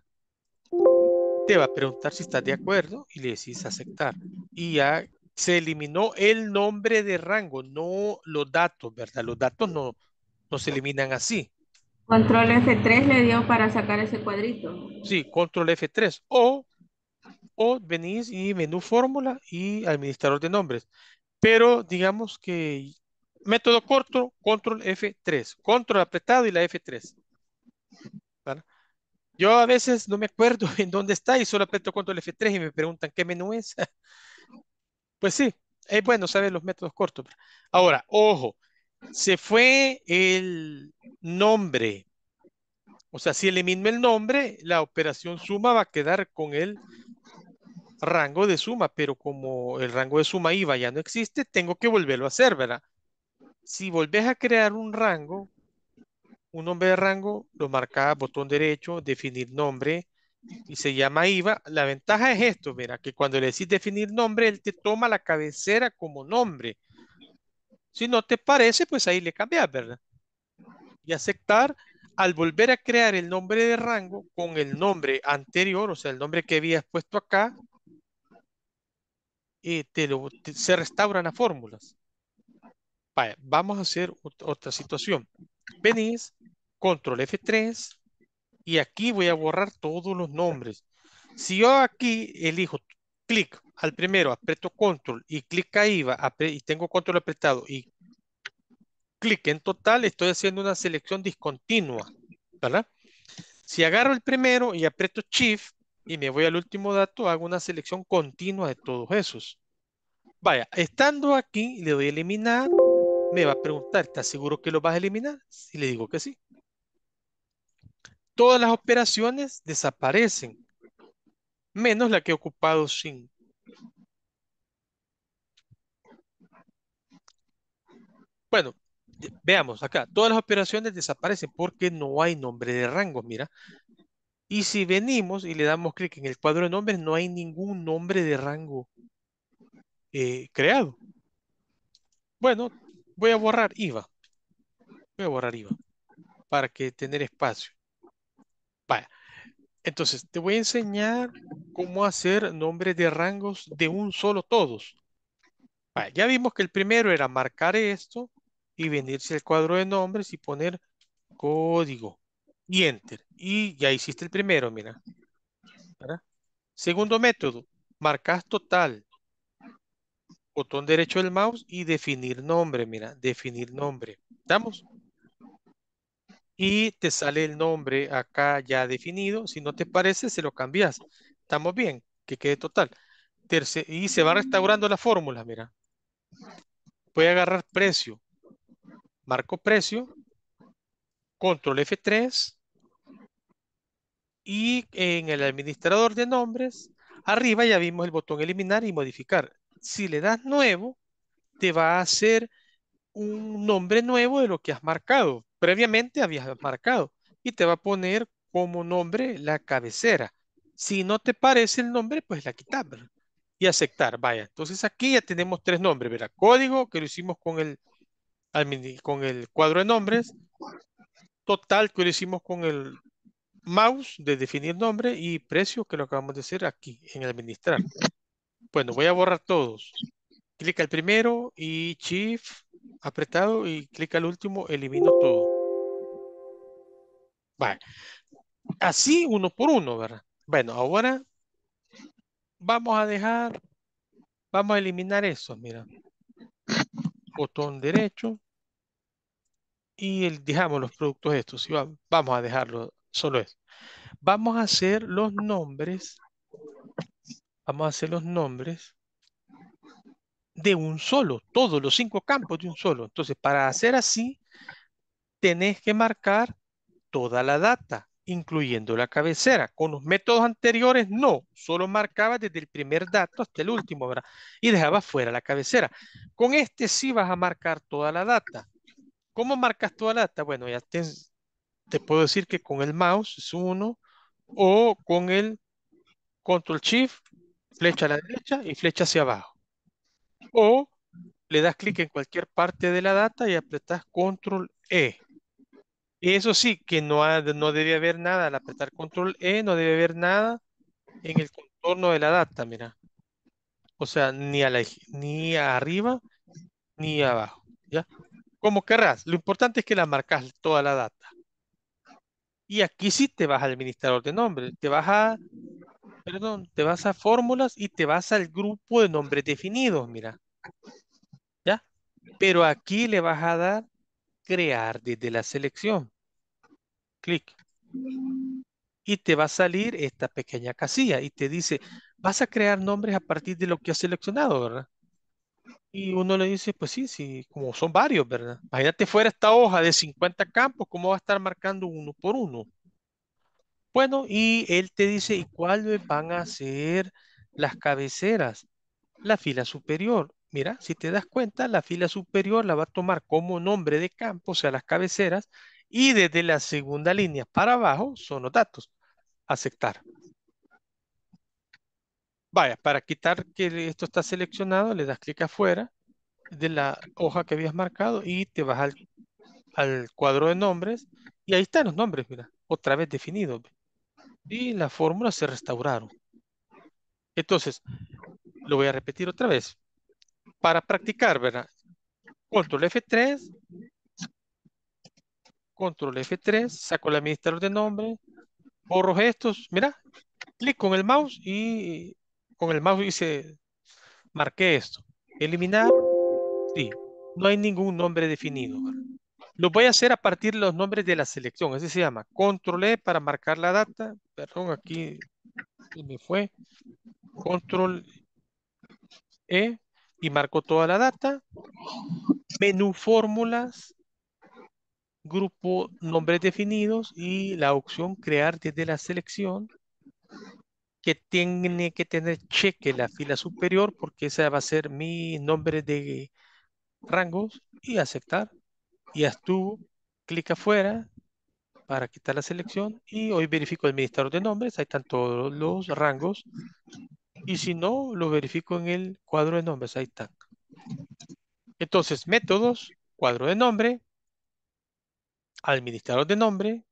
Te va a preguntar si estás de acuerdo y le decís aceptar. Y ya se eliminó el nombre de rango, no los datos, ¿verdad? Los datos no, no se eliminan así. Control F3 le dio para sacar ese cuadrito. Sí, control F3 o, o venís y menú fórmula y administrador de nombres. Pero digamos que método corto, control F3. Control apretado y la F3. Yo a veces no me acuerdo (laughs) en dónde está y solo aprieto control F3 y me preguntan qué menú es. (laughs) Pues sí, es bueno saber los métodos cortos. Ahora, ojo, se fue el nombre. O sea, si elimino el nombre, la operación suma va a quedar con el rango de suma, pero como el rango de suma IVA ya no existe, tengo que volverlo a hacer, ¿verdad? Si volvés a crear un rango, un nombre de rango, lo marca botón derecho, definir nombre, y se llama IVA. La ventaja es esto, mira, que cuando le decís definir nombre, él te toma la cabecera como nombre. Si no te parece, pues ahí le cambias, ¿verdad? Y aceptar, al volver a crear el nombre de rango con el nombre anterior, o sea, el nombre que habías puesto acá, y eh, te se restauran las fórmulas. vamos a hacer otra situación. Venís, control F3, y aquí voy a borrar todos los nombres. Si yo aquí elijo clic al primero, aprieto control y clic ahí y tengo control apretado y clic en total, estoy haciendo una selección discontinua, ¿verdad? Si agarro el primero y aprieto shift y me voy al último dato, hago una selección continua de todos esos. Vaya, estando aquí, le doy eliminar, me va a preguntar, ¿estás seguro que lo vas a eliminar? Y le digo que sí. Todas las operaciones desaparecen menos la que he ocupado sin. Bueno, veamos acá. Todas las operaciones desaparecen porque no hay nombre de rango, mira. Y si venimos y le damos clic en el cuadro de nombres, no hay ningún nombre de rango eh, creado. Bueno, voy a borrar IVA. Voy a borrar IVA para que tener espacio. Entonces, te voy a enseñar cómo hacer nombres de rangos de un solo todos. ya vimos que el primero era marcar esto y venirse al cuadro de nombres y poner código y enter. Y ya hiciste el primero, mira. Segundo método, marcas total. Botón derecho del mouse y definir nombre, mira, definir nombre. ¿Estamos? y te sale el nombre acá ya definido. Si no te parece, se lo cambias. Estamos bien, que quede total. y se va restaurando la fórmula, mira. Voy a agarrar precio. Marco precio. Control F3. Y en el administrador de nombres, arriba ya vimos el botón eliminar y modificar. Si le das nuevo, te va a hacer un nombre nuevo de lo que has marcado previamente habías marcado y te va a poner como nombre la cabecera. Si no te parece el nombre, pues la quitas y aceptar. Vaya, entonces aquí ya tenemos tres nombres, verá, Código que lo hicimos con el, con el cuadro de nombres. Total que lo hicimos con el mouse de definir nombre y precio que lo acabamos de hacer aquí en administrar. Bueno, voy a borrar todos. Clica el primero y shift apretado y clica el último, elimino todo. Vale. Así uno por uno, ¿verdad? Bueno, ahora vamos a dejar, vamos a eliminar eso, mira. Botón derecho. Y el, dejamos los productos estos, vamos a dejarlo solo esto. Vamos a hacer los nombres, vamos a hacer los nombres de un solo, todos los cinco campos de un solo. Entonces, para hacer así, tenés que marcar toda la data, incluyendo la cabecera. Con los métodos anteriores, no, solo marcaba desde el primer dato hasta el último, ¿verdad? Y dejaba fuera la cabecera. Con este sí vas a marcar toda la data. ¿Cómo marcas toda la data? Bueno, ya te, te puedo decir que con el mouse es uno, o con el control shift, flecha a la derecha y flecha hacia abajo. O le das clic en cualquier parte de la data y apretas control E. Eso sí, que no, no debe haber nada al apretar control E, no debe haber nada en el contorno de la data, mira. O sea, ni, a la, ni arriba ni abajo, ¿ya? Como querrás, lo importante es que la marcas toda la data. Y aquí sí te vas al administrador de nombres, te vas a, perdón, te vas a fórmulas y te vas al grupo de nombres definidos, mira. ¿Ya? Pero aquí le vas a dar crear desde la selección clic. Y te va a salir esta pequeña casilla y te dice, vas a crear nombres a partir de lo que has seleccionado, ¿verdad? Y uno le dice, pues sí, sí, como son varios, ¿verdad? Imagínate fuera esta hoja de 50 campos, ¿cómo va a estar marcando uno por uno? Bueno, y él te dice, ¿y cuáles van a ser las cabeceras? La fila superior. Mira, si te das cuenta, la fila superior la va a tomar como nombre de campo, o sea, las cabeceras, y desde la segunda línea para abajo son los datos. Aceptar. Vaya, para quitar que esto está seleccionado, le das clic afuera de la hoja que habías marcado y te vas al, cuadro de nombres y ahí están los nombres, mira, otra vez definidos. Y las fórmulas se restauraron. Entonces, lo voy a repetir otra vez. Para practicar, ¿verdad? Control F3, control F3, saco la administrador de nombre, borro estos mira, clic con el mouse y con el mouse dice marqué esto. Eliminar, sí, no hay ningún nombre definido. Lo voy a hacer a partir de los nombres de la selección, ese se llama control E para marcar la data, perdón, aquí me fue, control E y marco toda la data, menú fórmulas, grupo nombres definidos y la opción crear desde la selección que tiene que tener cheque la fila superior porque esa va a ser mi nombre de rangos y aceptar. Y haz tú clic afuera para quitar la selección y hoy verifico el administrador de nombres, ahí están todos los rangos y si no, lo verifico en el cuadro de nombres, ahí están. Entonces, métodos, cuadro de nombre, administrador de nombre,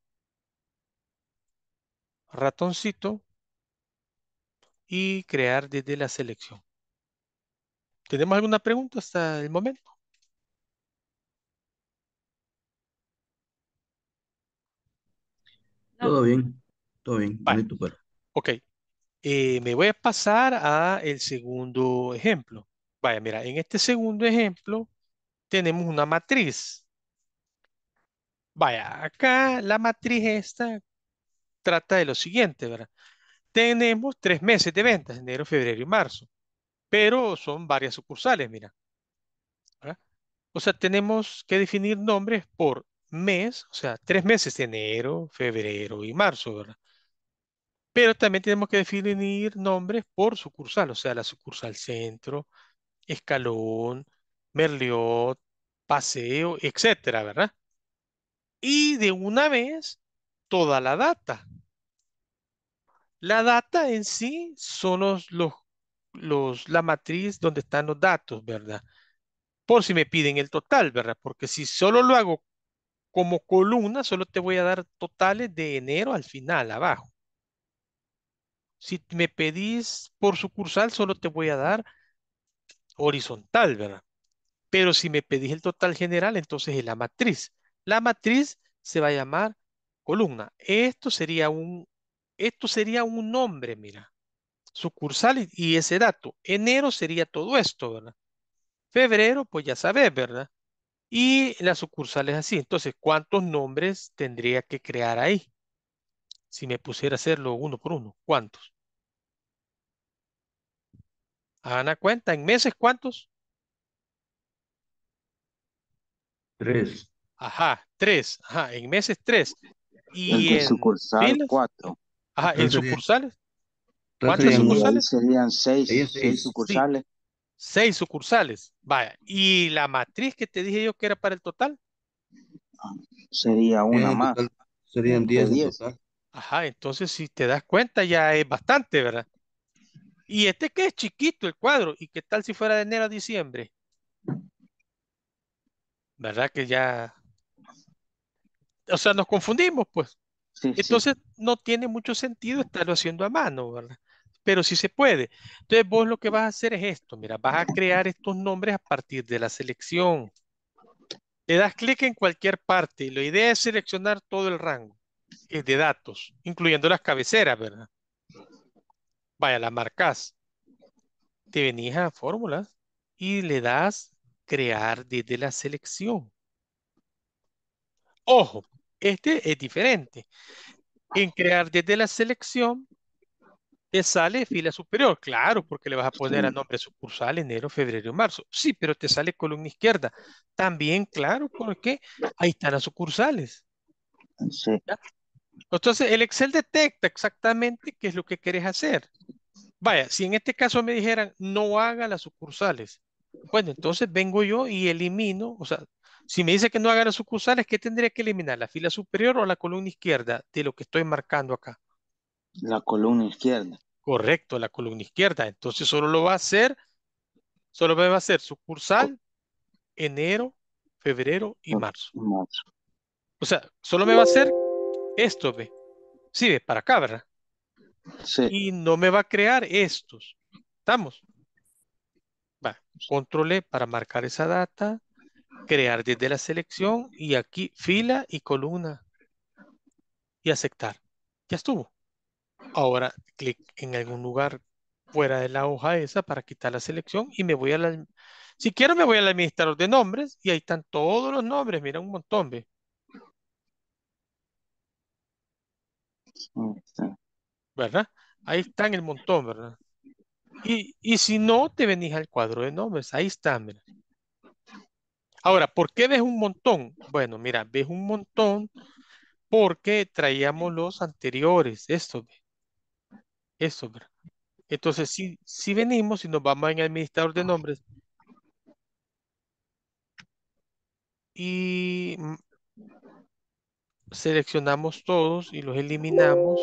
ratoncito y crear desde la selección. ¿Tenemos alguna pregunta hasta el momento? Todo bien, todo bien. Vale. ok, eh, me voy a pasar a el segundo ejemplo. Vaya, mira, en este segundo ejemplo tenemos una matriz. Vaya, acá la matriz esta trata de lo siguiente, ¿verdad? Tenemos tres meses de ventas, enero, febrero y marzo, pero son varias sucursales, mira. O sea, tenemos que definir nombres por mes, o sea, tres meses, de enero, febrero y marzo, ¿verdad? Pero también tenemos que definir nombres por sucursal, o sea, la sucursal centro, escalón, Merliot, paseo, etcétera, ¿verdad? y de una vez toda la data. La data en sí son los, los, la matriz donde están los datos, ¿verdad? Por si me piden el total, ¿verdad? Porque si solo lo hago como columna, solo te voy a dar totales de enero al final, abajo. Si me pedís por sucursal, solo te voy a dar horizontal, ¿verdad? Pero si me pedís el total general, entonces es la matriz. La matriz se va a llamar columna. Esto sería un, esto sería un nombre, mira. Sucursal y, ese dato. Enero sería todo esto, ¿verdad? Febrero, pues ya sabes, ¿verdad? Y la sucursal es así. Entonces, ¿cuántos nombres tendría que crear ahí? Si me pusiera a hacerlo uno por uno, ¿cuántos? Hagan la cuenta, en meses, ¿cuántos? Tres. Ajá, tres. Ajá, en meses tres. Y en, sucursales cuatro. Ajá, en sucursales. ¿Cuántas sucursales? Serían seis, seis, sucursales. Seis sucursales. Vaya. ¿Y la matriz que te dije yo que era para el total? Sería una más. serían diez, diez. Ajá, entonces si te das cuenta ya es bastante, ¿verdad? Y este que es chiquito el cuadro, ¿y qué tal si fuera de enero a diciembre? ¿Verdad que ya o sea, nos confundimos, pues. Entonces, no tiene mucho sentido estarlo haciendo a mano, ¿verdad? Pero sí se puede. Entonces, vos lo que vas a hacer es esto, mira, vas a crear estos nombres a partir de la selección. Le das clic en cualquier parte la idea es seleccionar todo el rango eh, de datos, incluyendo las cabeceras, ¿verdad? Vaya, la marcas. Te venís a fórmulas y le das crear desde la selección. Ojo, este es diferente. En crear desde la selección, te sale fila superior, claro, porque le vas a poner a nombre sucursal enero, febrero, marzo. Sí, pero te sale columna izquierda. También, claro, porque ahí están las sucursales. Entonces, el Excel detecta exactamente qué es lo que querés hacer. Vaya, si en este caso me dijeran, no haga las sucursales, bueno, entonces vengo yo y elimino, o sea, si me dice que no haga las sucursales, ¿qué tendría que eliminar? ¿La fila superior o la columna izquierda de lo que estoy marcando acá? La columna izquierda. Correcto, la columna izquierda. Entonces solo lo va a hacer, solo me va a hacer sucursal enero, febrero y marzo. O sea, solo me va a hacer esto, ve. Sí, ve, para acá, ¿verdad? Sí. Y no me va a crear estos. ¿Estamos? Va, controlé para marcar esa data crear desde la selección y aquí fila y columna y aceptar. Ya estuvo. Ahora clic en algún lugar fuera de la hoja esa para quitar la selección y me voy a la... Si quiero me voy al administrador de nombres y ahí están todos los nombres. Mira, un montón, ve. ¿Verdad? Ahí están el montón, ¿verdad? Y, y si no, te venís al cuadro de nombres. Ahí están, ¿verdad? Ahora, ¿por qué ves un montón? Bueno, mira, ves un montón porque traíamos los anteriores, esto, esto, Entonces, si, si venimos y nos vamos en administrador de nombres y seleccionamos todos y los eliminamos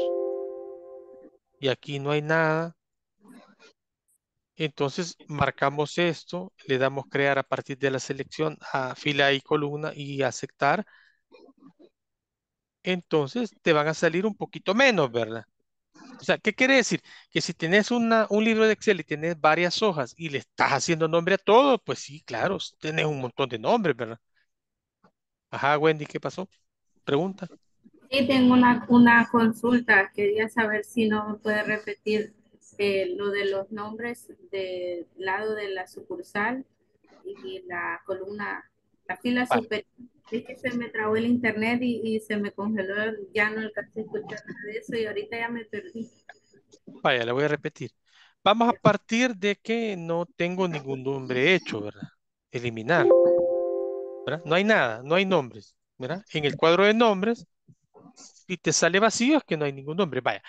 y aquí no hay nada entonces marcamos esto, le damos crear a partir de la selección a fila y columna y aceptar. Entonces te van a salir un poquito menos, ¿verdad? O sea, ¿qué quiere decir? Que si tienes una, un libro de Excel y tienes varias hojas y le estás haciendo nombre a todo, pues sí, claro, tenés un montón de nombres, ¿verdad? Ajá, Wendy, ¿qué pasó? Pregunta. Sí, tengo una, una consulta. Quería saber si no puede repetir eh, lo de los nombres del lado de la sucursal y la columna, la fila superior. Es que se me trabó el internet y, se me congeló, ya no alcancé a escuchar nada de eso y ahorita ya me perdí. Vaya, le voy a repetir. Vamos a partir de que no tengo ningún nombre hecho, ¿verdad? Eliminar. ¿verdad? No hay nada, no hay nombres, ¿verdad? En el cuadro de nombres, si te sale vacío es que no hay ningún nombre. Vaya,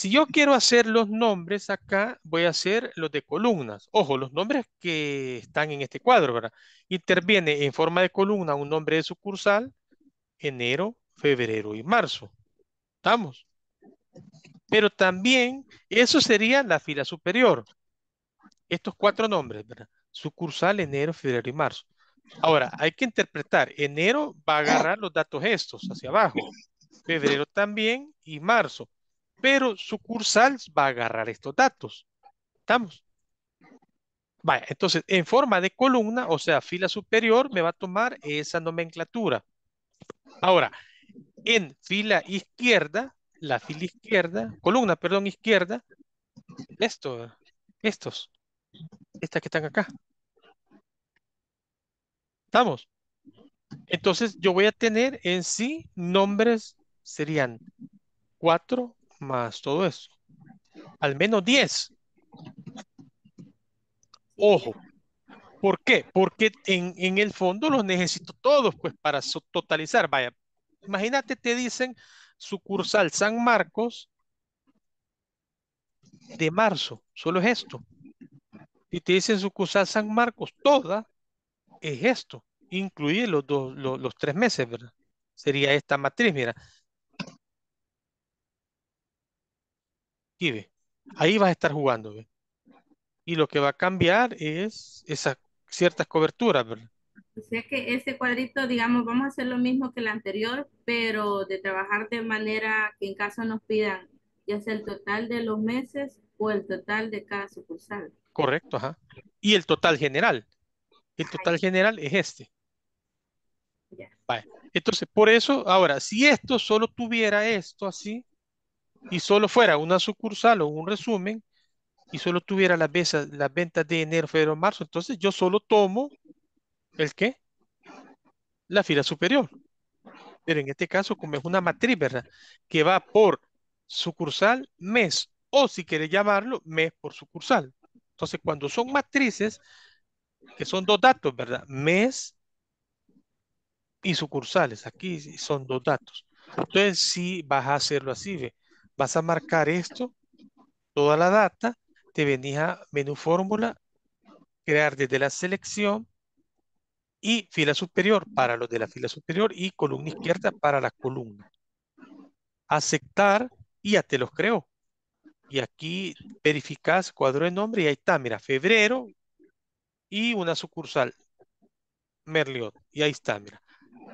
si yo quiero hacer los nombres acá, voy a hacer los de columnas. Ojo, los nombres que están en este cuadro, ¿verdad? Interviene en forma de columna un nombre de sucursal, enero, febrero y marzo. ¿Estamos? Pero también, eso sería la fila superior. Estos cuatro nombres, ¿verdad? Sucursal, enero, febrero y marzo. Ahora, hay que interpretar. Enero va a agarrar los datos estos hacia abajo. Febrero también y marzo pero sucursal va a agarrar estos datos. ¿Estamos? Vaya, entonces, en forma de columna, o sea, fila superior, me va a tomar esa nomenclatura. Ahora, en fila izquierda, la fila izquierda, columna, perdón, izquierda, esto, estos, estas que están acá. ¿Estamos? Entonces, yo voy a tener en sí nombres, serían cuatro más todo eso, Al menos 10. Ojo. ¿Por qué? Porque en, en el fondo los necesito todos, pues para totalizar. Vaya, imagínate, te dicen sucursal San Marcos de marzo. Solo es esto. Y te dicen sucursal San Marcos, toda es esto. Incluye los, los tres meses, ¿verdad? Sería esta matriz, mira. Ahí vas a estar jugando. Y lo que va a cambiar es esas ciertas coberturas. O sea que este cuadrito, digamos, vamos a hacer lo mismo que el anterior, pero de trabajar de manera que en caso nos pidan ya sea el total de los meses o el total de cada sucursal. Correcto, ajá. Y el total general. El total general es este. Ya. Entonces, por eso, ahora, si esto solo tuviera esto así, y solo fuera una sucursal o un resumen y solo tuviera las, ventas de enero, febrero, marzo, entonces yo solo tomo el qué? La fila superior. Pero en este caso, como es una matriz, ¿verdad? Que va por sucursal, mes, o si quieres llamarlo, mes por sucursal. Entonces, cuando son matrices, que son dos datos, ¿verdad? Mes y sucursales. Aquí son dos datos. Entonces, si vas a hacerlo así, ¿ve? vas a marcar esto, toda la data, te venís a menú fórmula, crear desde la selección y fila superior para los de la fila superior y columna izquierda para la columna. Aceptar y ya te los creo. Y aquí verificas cuadro de nombre y ahí está, mira, febrero y una sucursal, Merliot. Y ahí está, mira.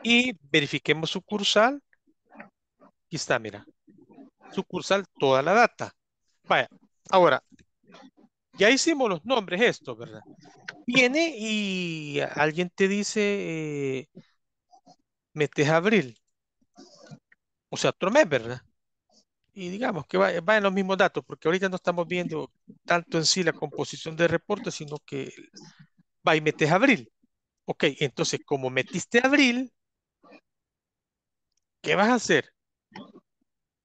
Y verifiquemos sucursal. Aquí está, mira sucursal toda la data. Vaya, ahora, ya hicimos los nombres esto, ¿verdad? Viene y alguien te dice, eh, metes abril, o sea, otro mes, ¿verdad? Y digamos que va va los mismos datos, porque ahorita no estamos viendo tanto en sí la composición de reporte, sino que va y metes abril. Ok, entonces como metiste abril, ¿qué vas a hacer?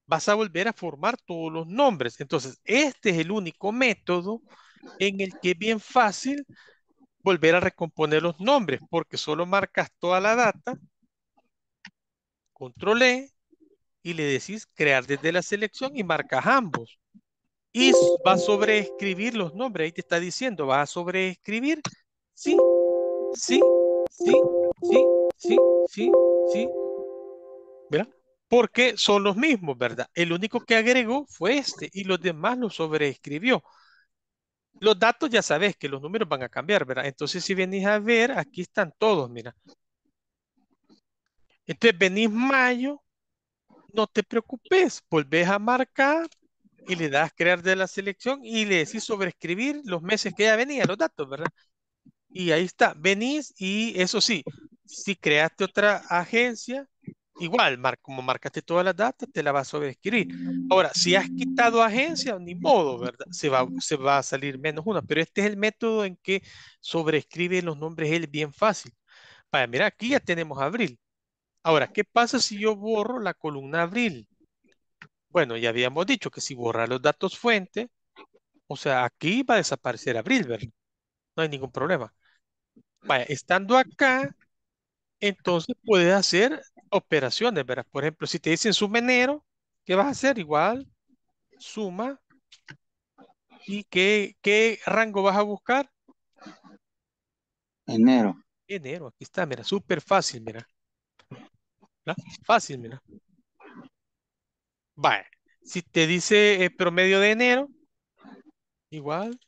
vas a volver a formar todos los nombres. Entonces, este es el único método en el que es bien fácil volver a recomponer los nombres, porque solo marcas toda la data, control E, y le decís crear desde la selección y marcas ambos. Y va a sobreescribir los nombres, ahí te está diciendo, va a sobreescribir, sí, sí, sí, sí, sí, sí, sí, porque son los mismos, ¿verdad? El único que agregó fue este y los demás lo sobreescribió. Los datos ya sabes que los números van a cambiar, ¿verdad? Entonces si venís a ver, aquí están todos, mira. Entonces venís mayo, no te preocupes, volvés a marcar y le das crear de la selección y le decís sobreescribir los meses que ya venían los datos, ¿verdad? Y ahí está, venís y eso sí, si creaste otra agencia, igual, como marcaste todas las data, te la vas a sobreescribir. Ahora, si has quitado agencia, ni modo, ¿verdad? Se va, se va a salir menos una, pero este es el método en que sobreescribe los nombres él bien fácil. Para, mira, aquí ya tenemos abril. Ahora, ¿qué pasa si yo borro la columna abril? Bueno, ya habíamos dicho que si borra los datos fuente, o sea, aquí va a desaparecer abril, ¿verdad? No hay ningún problema. Vaya, estando acá, entonces puedes hacer operaciones, ¿verdad? Por ejemplo, si te dicen suma enero, ¿qué vas a hacer? Igual, suma. ¿Y qué, qué rango vas a buscar? Enero. Enero, aquí está, mira, súper fácil, mira. Fácil, mira. Vale. Si te dice eh, promedio de enero, igual,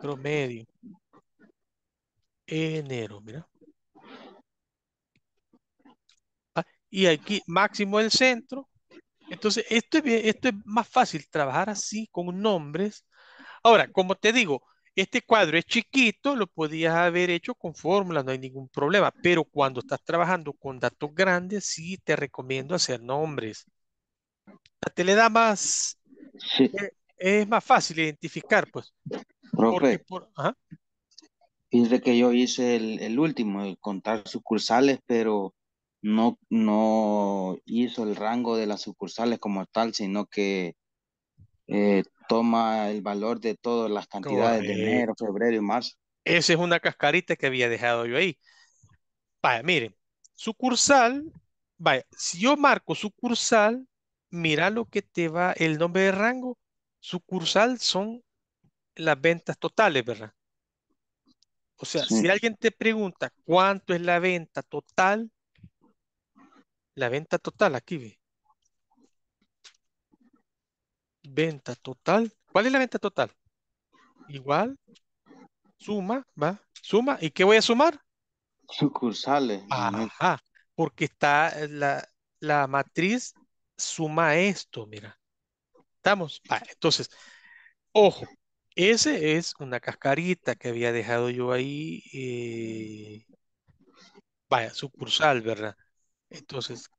promedio. Enero, mira. y aquí máximo el centro. Entonces, esto es, esto es más fácil trabajar así con nombres. Ahora, como te digo, este cuadro es chiquito, lo podías haber hecho con fórmulas, no hay ningún problema, pero cuando estás trabajando con datos grandes, sí te recomiendo hacer nombres. Te le da más, sí. Eh, es, más fácil identificar, pues. Profe, por, fíjate que yo hice el, el último, el contar sucursales, pero no, hizo el rango de las sucursales como tal, sino que eh, toma el valor de todas las cantidades de enero, febrero y marzo. Esa es una cascarita que había dejado yo ahí. Vaya, miren, sucursal, vaya, si yo marco sucursal, mira lo que te va el nombre de rango. Sucursal son las ventas totales, ¿verdad? O sea, si alguien te pregunta cuánto es la venta total, la venta total aquí ve. Venta total. ¿Cuál es la venta total? Igual. Suma, va. Suma. ¿Y qué voy a sumar? Sucursales. Ajá. Porque está eh, la, matriz suma esto, mira. ¿Estamos? Vale, entonces, ojo, ese es una cascarita que había dejado yo ahí. Eh, vaya, sucursal, ¿verdad? Entonces,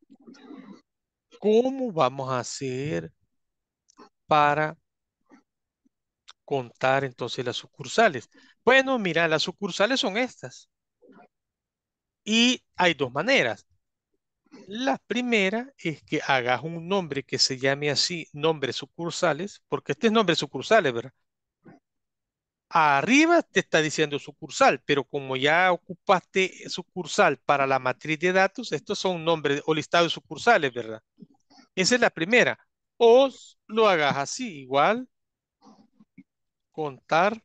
¿cómo vamos a hacer para contar entonces las sucursales? Bueno, mira, las sucursales son estas. Y hay dos maneras. La primera es que hagas un nombre que se llame así, nombres sucursales, porque este es nombre sucursales, ¿verdad? Arriba te está diciendo sucursal, pero como ya ocupaste sucursal para la matriz de datos, estos son nombres o listados de sucursales, ¿verdad? Esa es la primera. O lo hagas así, igual, contar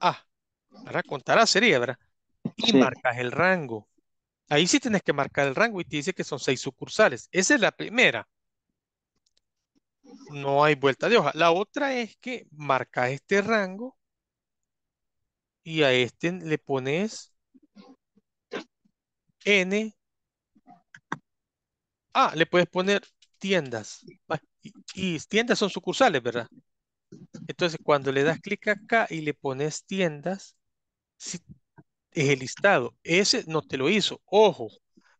ah, ¿verdad? Contar A sería, ¿verdad? Y marcas el rango. Ahí sí tienes que marcar el rango y te dice que son seis sucursales. Esa es la primera. No hay vuelta de hoja. La otra es que marcas este rango y a este le pones N. Ah, le puedes poner tiendas. Ah, y, tiendas son sucursales, ¿verdad? Entonces, cuando le das clic acá y le pones tiendas, si es el listado. Ese no te lo hizo. Ojo,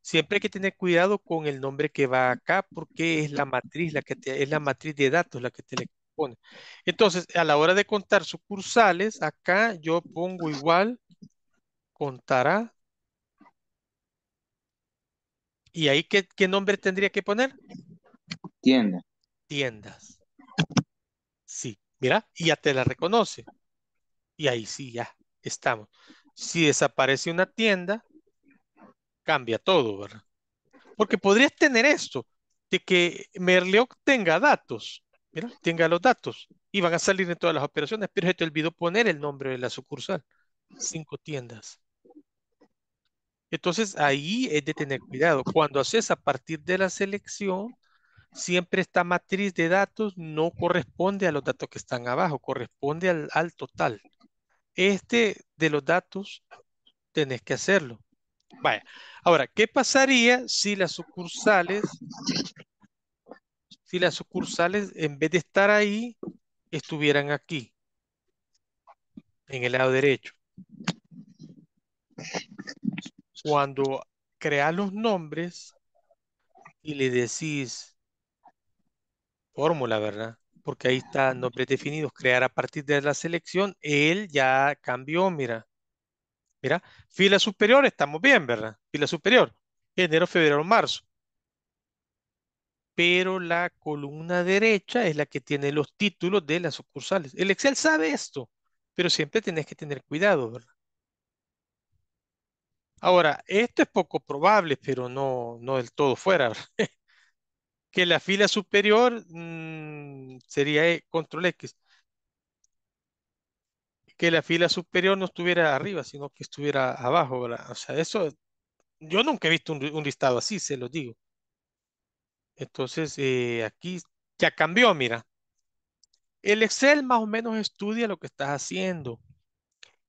siempre hay que tener cuidado con el nombre que va acá porque es la matriz, la que es la matriz de datos la que te, entonces, a la hora de contar sucursales, acá yo pongo igual, contará. ¿Y ahí qué, qué nombre tendría que poner? tiendas Tiendas. Sí, mira, y ya te la reconoce. Y ahí sí, ya estamos. Si desaparece una tienda, cambia todo, ¿verdad? Porque podrías tener esto, de que Merleoc tenga datos, Mira, tenga los datos. Y van a salir en todas las operaciones, pero se te olvidó poner el nombre de la sucursal. Cinco tiendas. Entonces ahí es de tener cuidado. Cuando haces a partir de la selección, siempre esta matriz de datos no corresponde a los datos que están abajo, corresponde al, al total. Este de los datos tenés que hacerlo. Vaya, ahora, ¿qué pasaría si las sucursales si las sucursales, en vez de estar ahí, estuvieran aquí, en el lado derecho. Cuando creas los nombres y le decís fórmula, ¿verdad? Porque ahí está, nombres definidos, crear a partir de la selección, él ya cambió, mira. Mira, fila superior, estamos bien, ¿verdad? Fila superior, enero, febrero, marzo pero la columna derecha es la que tiene los títulos de las sucursales. El Excel sabe esto, pero siempre tenés que tener cuidado, ¿verdad? Ahora, esto es poco probable, pero no, no del todo fuera, (laughs) que la fila superior mm, sería e, control X. Que la fila superior no estuviera arriba, sino que estuviera abajo, O sea, eso, yo nunca he visto un, un listado así, se lo digo. Entonces, eh, aquí ya cambió, mira. El Excel más o menos estudia lo que estás haciendo.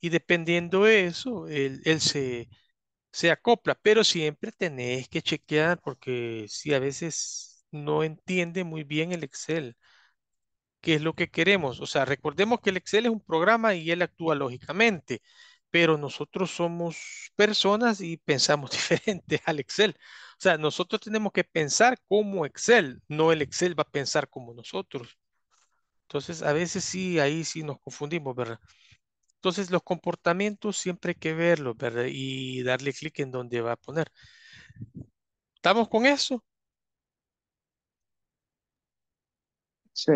Y dependiendo de eso, él, se, se acopla, pero siempre tenés que chequear porque si a veces no entiende muy bien el Excel, qué es lo que queremos. O sea, recordemos que el Excel es un programa y él actúa lógicamente, pero nosotros somos personas y pensamos (laughs) diferente al Excel. O sea, nosotros tenemos que pensar como Excel, no el Excel va a pensar como nosotros. Entonces, a veces sí, ahí sí nos confundimos, ¿verdad? Entonces, los comportamientos siempre hay que verlos, ¿verdad? Y darle clic en donde va a poner. ¿Estamos con eso? Sí.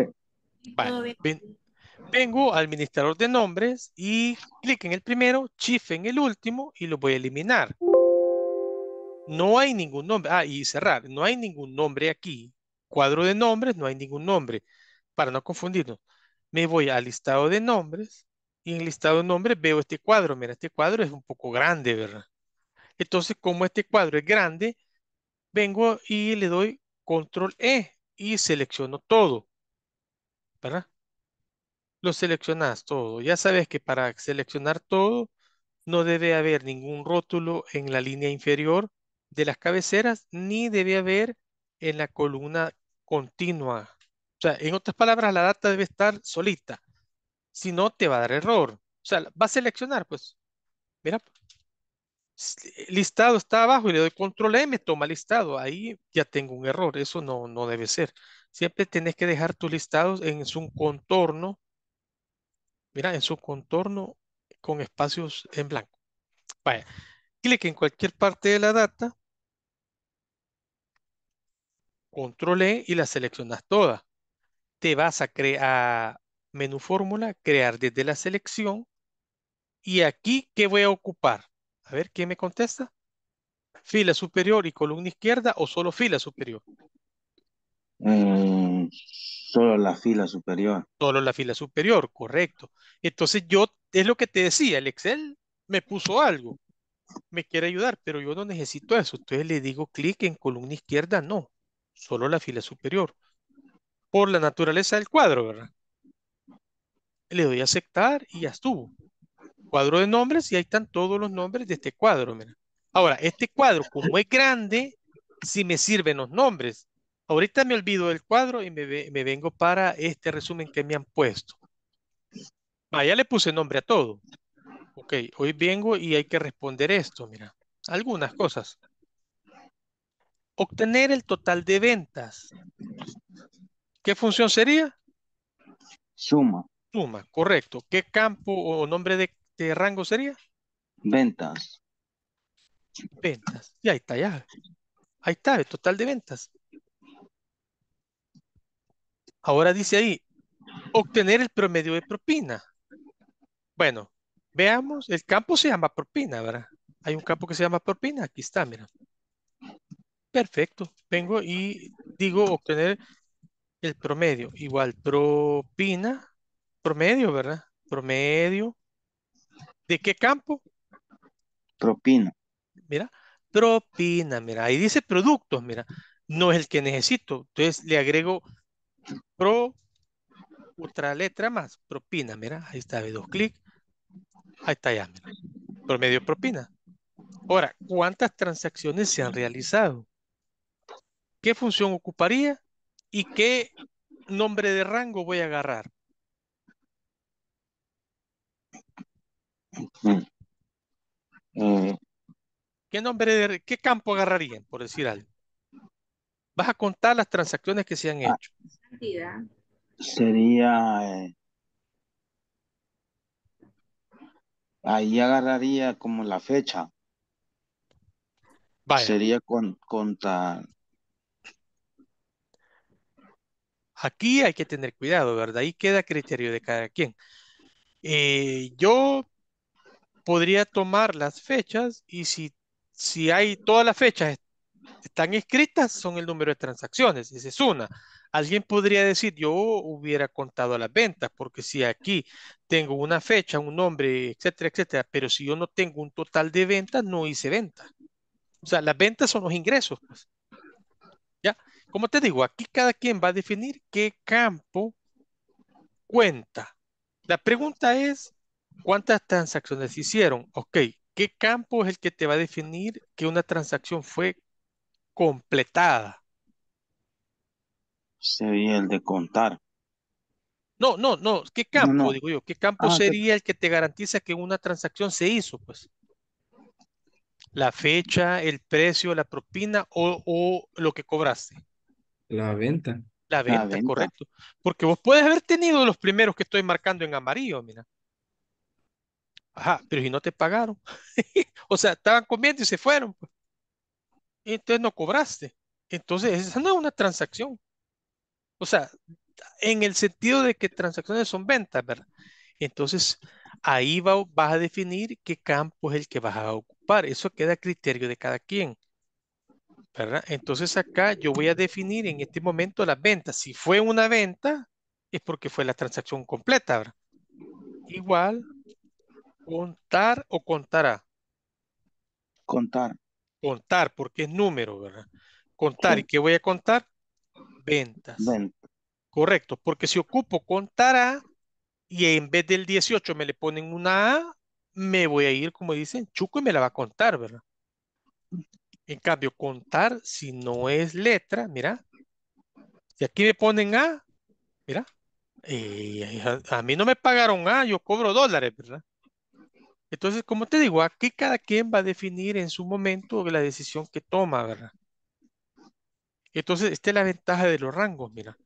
vengo al administrador de nombres y clic en el primero, shift en el último y lo voy a eliminar. No hay ningún nombre. Ah, y cerrar. No hay ningún nombre aquí. Cuadro de nombres, no hay ningún nombre. Para no confundirnos. Me voy al listado de nombres. Y en listado de nombres veo este cuadro. Mira, este cuadro es un poco grande, ¿verdad? Entonces, como este cuadro es grande, vengo y le doy control E y selecciono todo. ¿Verdad? Lo seleccionas todo. Ya sabes que para seleccionar todo no debe haber ningún rótulo en la línea inferior de las cabeceras ni debe haber en la columna continua. O sea, en otras palabras, la data debe estar solita. Si no, te va a dar error. O sea, va a seleccionar, pues. Mira, listado está abajo y le doy control M, toma listado. Ahí ya tengo un error. Eso no, no debe ser. Siempre tenés que dejar tus listados en su contorno. Mira, en su contorno con espacios en blanco. Vaya, clic en cualquier parte de la data, control e y la seleccionas toda. Te vas a crear menú fórmula, crear desde la selección y aquí, ¿qué voy a ocupar? A ver, qué me contesta? ¿Fila superior y columna izquierda o solo fila superior? Mm, solo la fila superior. Solo la fila superior, correcto. Entonces yo, es lo que te decía, el Excel me puso algo me quiere ayudar, pero yo no necesito eso. Entonces le digo clic en columna izquierda, no, solo la fila superior. Por la naturaleza del cuadro, ¿verdad? Le doy a aceptar y ya estuvo. Cuadro de nombres y ahí están todos los nombres de este cuadro, Ahora, este cuadro, como es grande, si me sirven los nombres. Ahorita me olvido del cuadro y me, me vengo para este resumen que me han puesto. Ah, ya le puse nombre a todo ok, hoy vengo y hay que responder esto, mira, algunas cosas. Obtener el total de ventas. ¿Qué función sería? Suma. Suma, correcto. ¿Qué campo o nombre de, rango sería? Ventas. Ventas. Y ahí está, ya. Ahí está, el total de ventas. Ahora dice ahí, obtener el promedio de propina. Bueno, Veamos, el campo se llama propina, ¿verdad? Hay un campo que se llama propina, aquí está, mira. Perfecto, vengo y digo obtener el promedio. Igual, propina, promedio, ¿verdad? Promedio. ¿De qué campo? Propina. Mira, propina, mira, ahí dice productos, mira. No es el que necesito, entonces le agrego pro, otra letra más, propina, mira, ahí está, de dos clics Ahí está ya, Promedio propina. Ahora, ¿cuántas transacciones se han realizado? ¿Qué función ocuparía? ¿Y qué nombre de rango voy a agarrar? Mm. Mm. ¿Qué nombre de qué campo agarrarían, por decir algo? Vas a contar las transacciones que se han ah. hecho. Sería eh, Ahí agarraría como la fecha. Sería con, contra... Aquí hay que tener cuidado, ¿verdad? Ahí queda criterio de cada quien. Eh, yo podría tomar las fechas y si, si hay todas las fechas están escritas, son el número de transacciones. Esa es una. Alguien podría decir, yo hubiera contado las ventas, porque si aquí tengo una fecha, un nombre, etcétera, etcétera, pero si yo no tengo un total de ventas, no hice ventas. O sea, las ventas son los ingresos. Pues. ¿Ya? Como te digo, aquí cada quien va a definir qué campo cuenta. La pregunta es, ¿cuántas transacciones hicieron? Ok, ¿qué campo es el que te va a definir que una transacción fue completada? Sería el de contar. No, no, no. ¿Qué campo, digo yo? ¿Qué campo ah, sería el que te garantiza que una transacción se hizo? Pues la fecha, el precio, la propina o, lo que cobraste. La venta. La venta, correcto. Porque vos puedes haber tenido los primeros que estoy marcando en amarillo, mira. Ajá, pero si no te pagaron. (laughs) o sea, estaban comiendo y se fueron. Pues. Entonces no cobraste. Entonces, esa no es una transacción. O sea, en el sentido de que transacciones son ventas, ¿verdad? Entonces, ahí vas a definir qué campo es el que vas a ocupar. Eso queda a criterio de cada quien. ¿verdad? Entonces acá yo voy a definir en este momento las ventas. Si fue una venta, es porque fue la transacción completa. ¿verdad? Igual, contar o contará. Contar. Contar, porque es número, ¿verdad? Contar. ¿Y qué voy a contar? Ventas. Correcto, porque si ocupo A y en vez del 18 me le ponen una A, me voy a ir, como dicen, chuco y me la va a contar, ¿verdad? En cambio, contar, si no es letra, mira, si aquí me ponen A, mira, a, eh, a, mí no me pagaron A, yo cobro dólares, ¿verdad? Entonces, como te digo, aquí cada quien va a definir en su momento la decisión que toma, ¿verdad? Entonces, esta es la ventaja de los rangos, mira,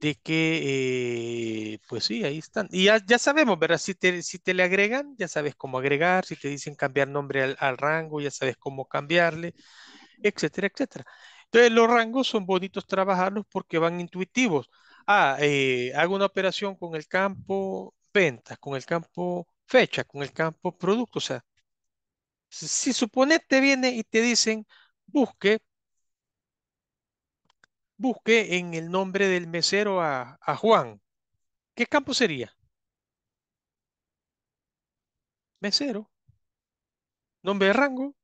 de que, eh, pues sí, ahí están. Y ya, sabemos, ¿verdad? Si te, si te, le agregan, ya sabes cómo agregar, si te dicen cambiar nombre al, rango, ya sabes cómo cambiarle, etcétera, etcétera. Entonces, los rangos son bonitos trabajarlos porque van intuitivos. Ah, eh, hago una operación con el campo ventas, con el campo fecha, con el campo producto. O sea, si suponete viene y te dicen, busque busque en el nombre del mesero a, Juan. ¿Qué campo sería? Mesero. Nombre de rango.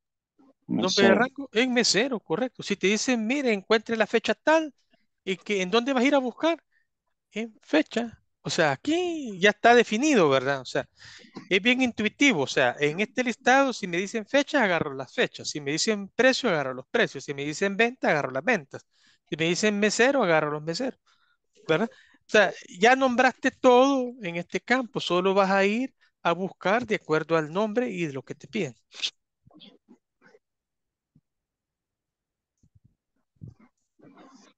Nombre de rango en mesero, correcto. Si te dicen, mire, encuentre la fecha tal y que en dónde vas a ir a buscar, en fecha. O sea, aquí ya está definido, ¿verdad? O sea, es bien intuitivo. O sea, en este listado, si me dicen fecha, agarro las fechas. Si me dicen precio, agarro los precios. Si me dicen venta, agarro las ventas. Si me dicen mesero, agarro los meseros, ¿verdad? O sea, ya nombraste todo en este campo, solo vas a ir a buscar de acuerdo al nombre y de lo que te piden.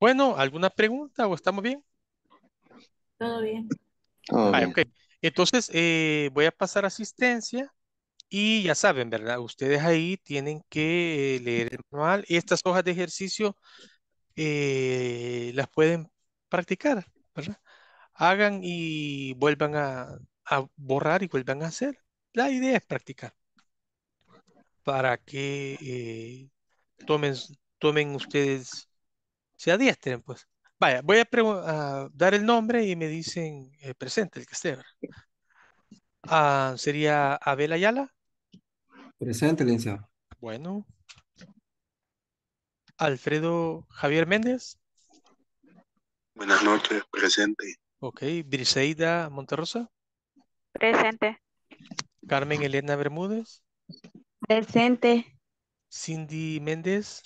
Bueno, ¿alguna pregunta o estamos bien? Todo bien. Ah, Entonces, eh, voy a pasar asistencia y ya saben, ¿verdad? Ustedes ahí tienen que leer el manual. Estas hojas de ejercicio eh, las pueden practicar, ¿verdad? Hagan y vuelvan a, borrar y vuelvan a hacer. La idea es practicar para que eh, tomen, tomen ustedes, se adiestren, pues. Vaya, voy a, dar el nombre y me dicen eh, presente, el que esté. Ah, ¿Sería Abel Ayala? Presente, licenciado. Bueno, Alfredo Javier Méndez. Buenas noches, presente. Ok, Briseida Monterrosa. Presente. Carmen Elena Bermúdez. Presente. Cindy Méndez.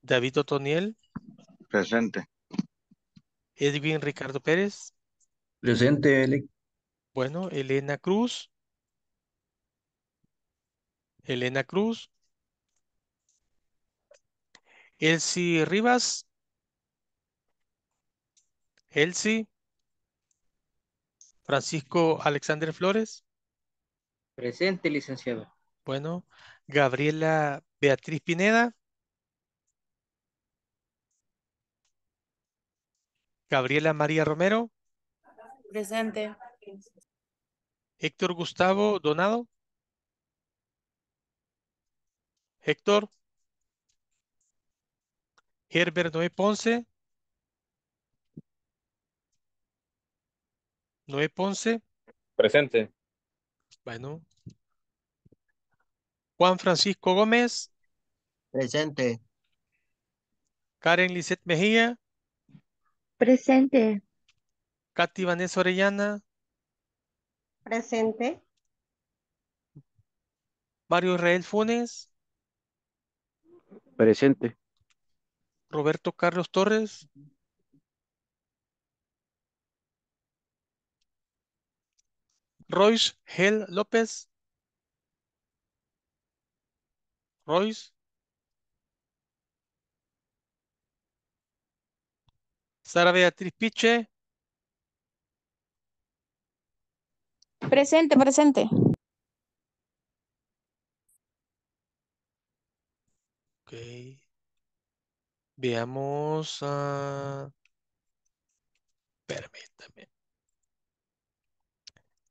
David Otoniel. Presente. Edwin Ricardo Pérez. Presente, Eli. Bueno, Elena Cruz. Elena Cruz. Elsie Rivas. Elsie. Francisco Alexander Flores. Presente, licenciado. Bueno, Gabriela Beatriz Pineda. Gabriela María Romero. Presente. Héctor Gustavo Donado. Héctor. Herbert Noé Ponce. Noé Ponce. Presente. Bueno. Juan Francisco Gómez. Presente. Karen Lisette Mejía. Presente. Katy Vanessa Orellana. Presente. Mario Israel Funes. Presente. Roberto Carlos Torres. Royce Gel López. Royce. Sara Beatriz Piche. Presente, presente. Okay. Veamos a... Ah, permítame.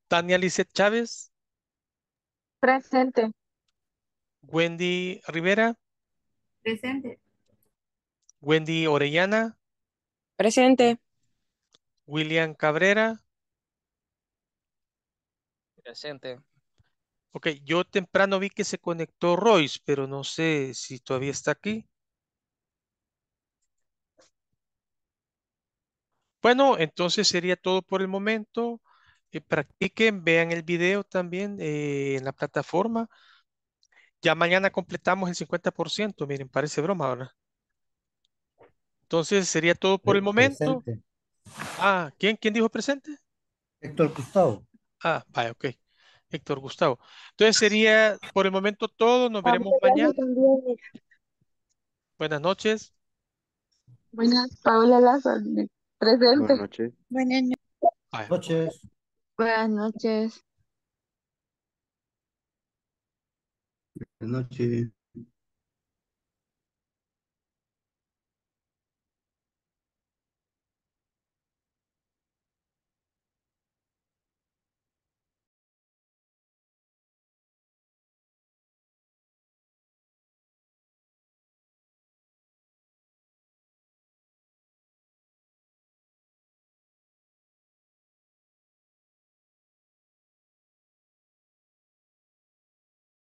Tania Lizeth Chávez. Presente. Wendy Rivera. Presente. Wendy Orellana. Presente. William Cabrera. Presente. Ok, yo temprano vi que se conectó Royce, pero no sé si todavía está aquí. Bueno, entonces sería todo por el momento. Eh, practiquen, vean el video también eh, en la plataforma. Ya mañana completamos el 50%, miren, parece broma, ahora Entonces sería todo por el eh, momento. Ah, ¿quién, ¿quién dijo presente? Héctor Gustavo. Ah, vaya, ok. Héctor Gustavo. Entonces sería por el momento todo. Nos veremos mañana. Buenas noches. Buenas, Paula Lázaro. Presente. Buenas noches. Buenas noches. Buenas noches. Buenas noches.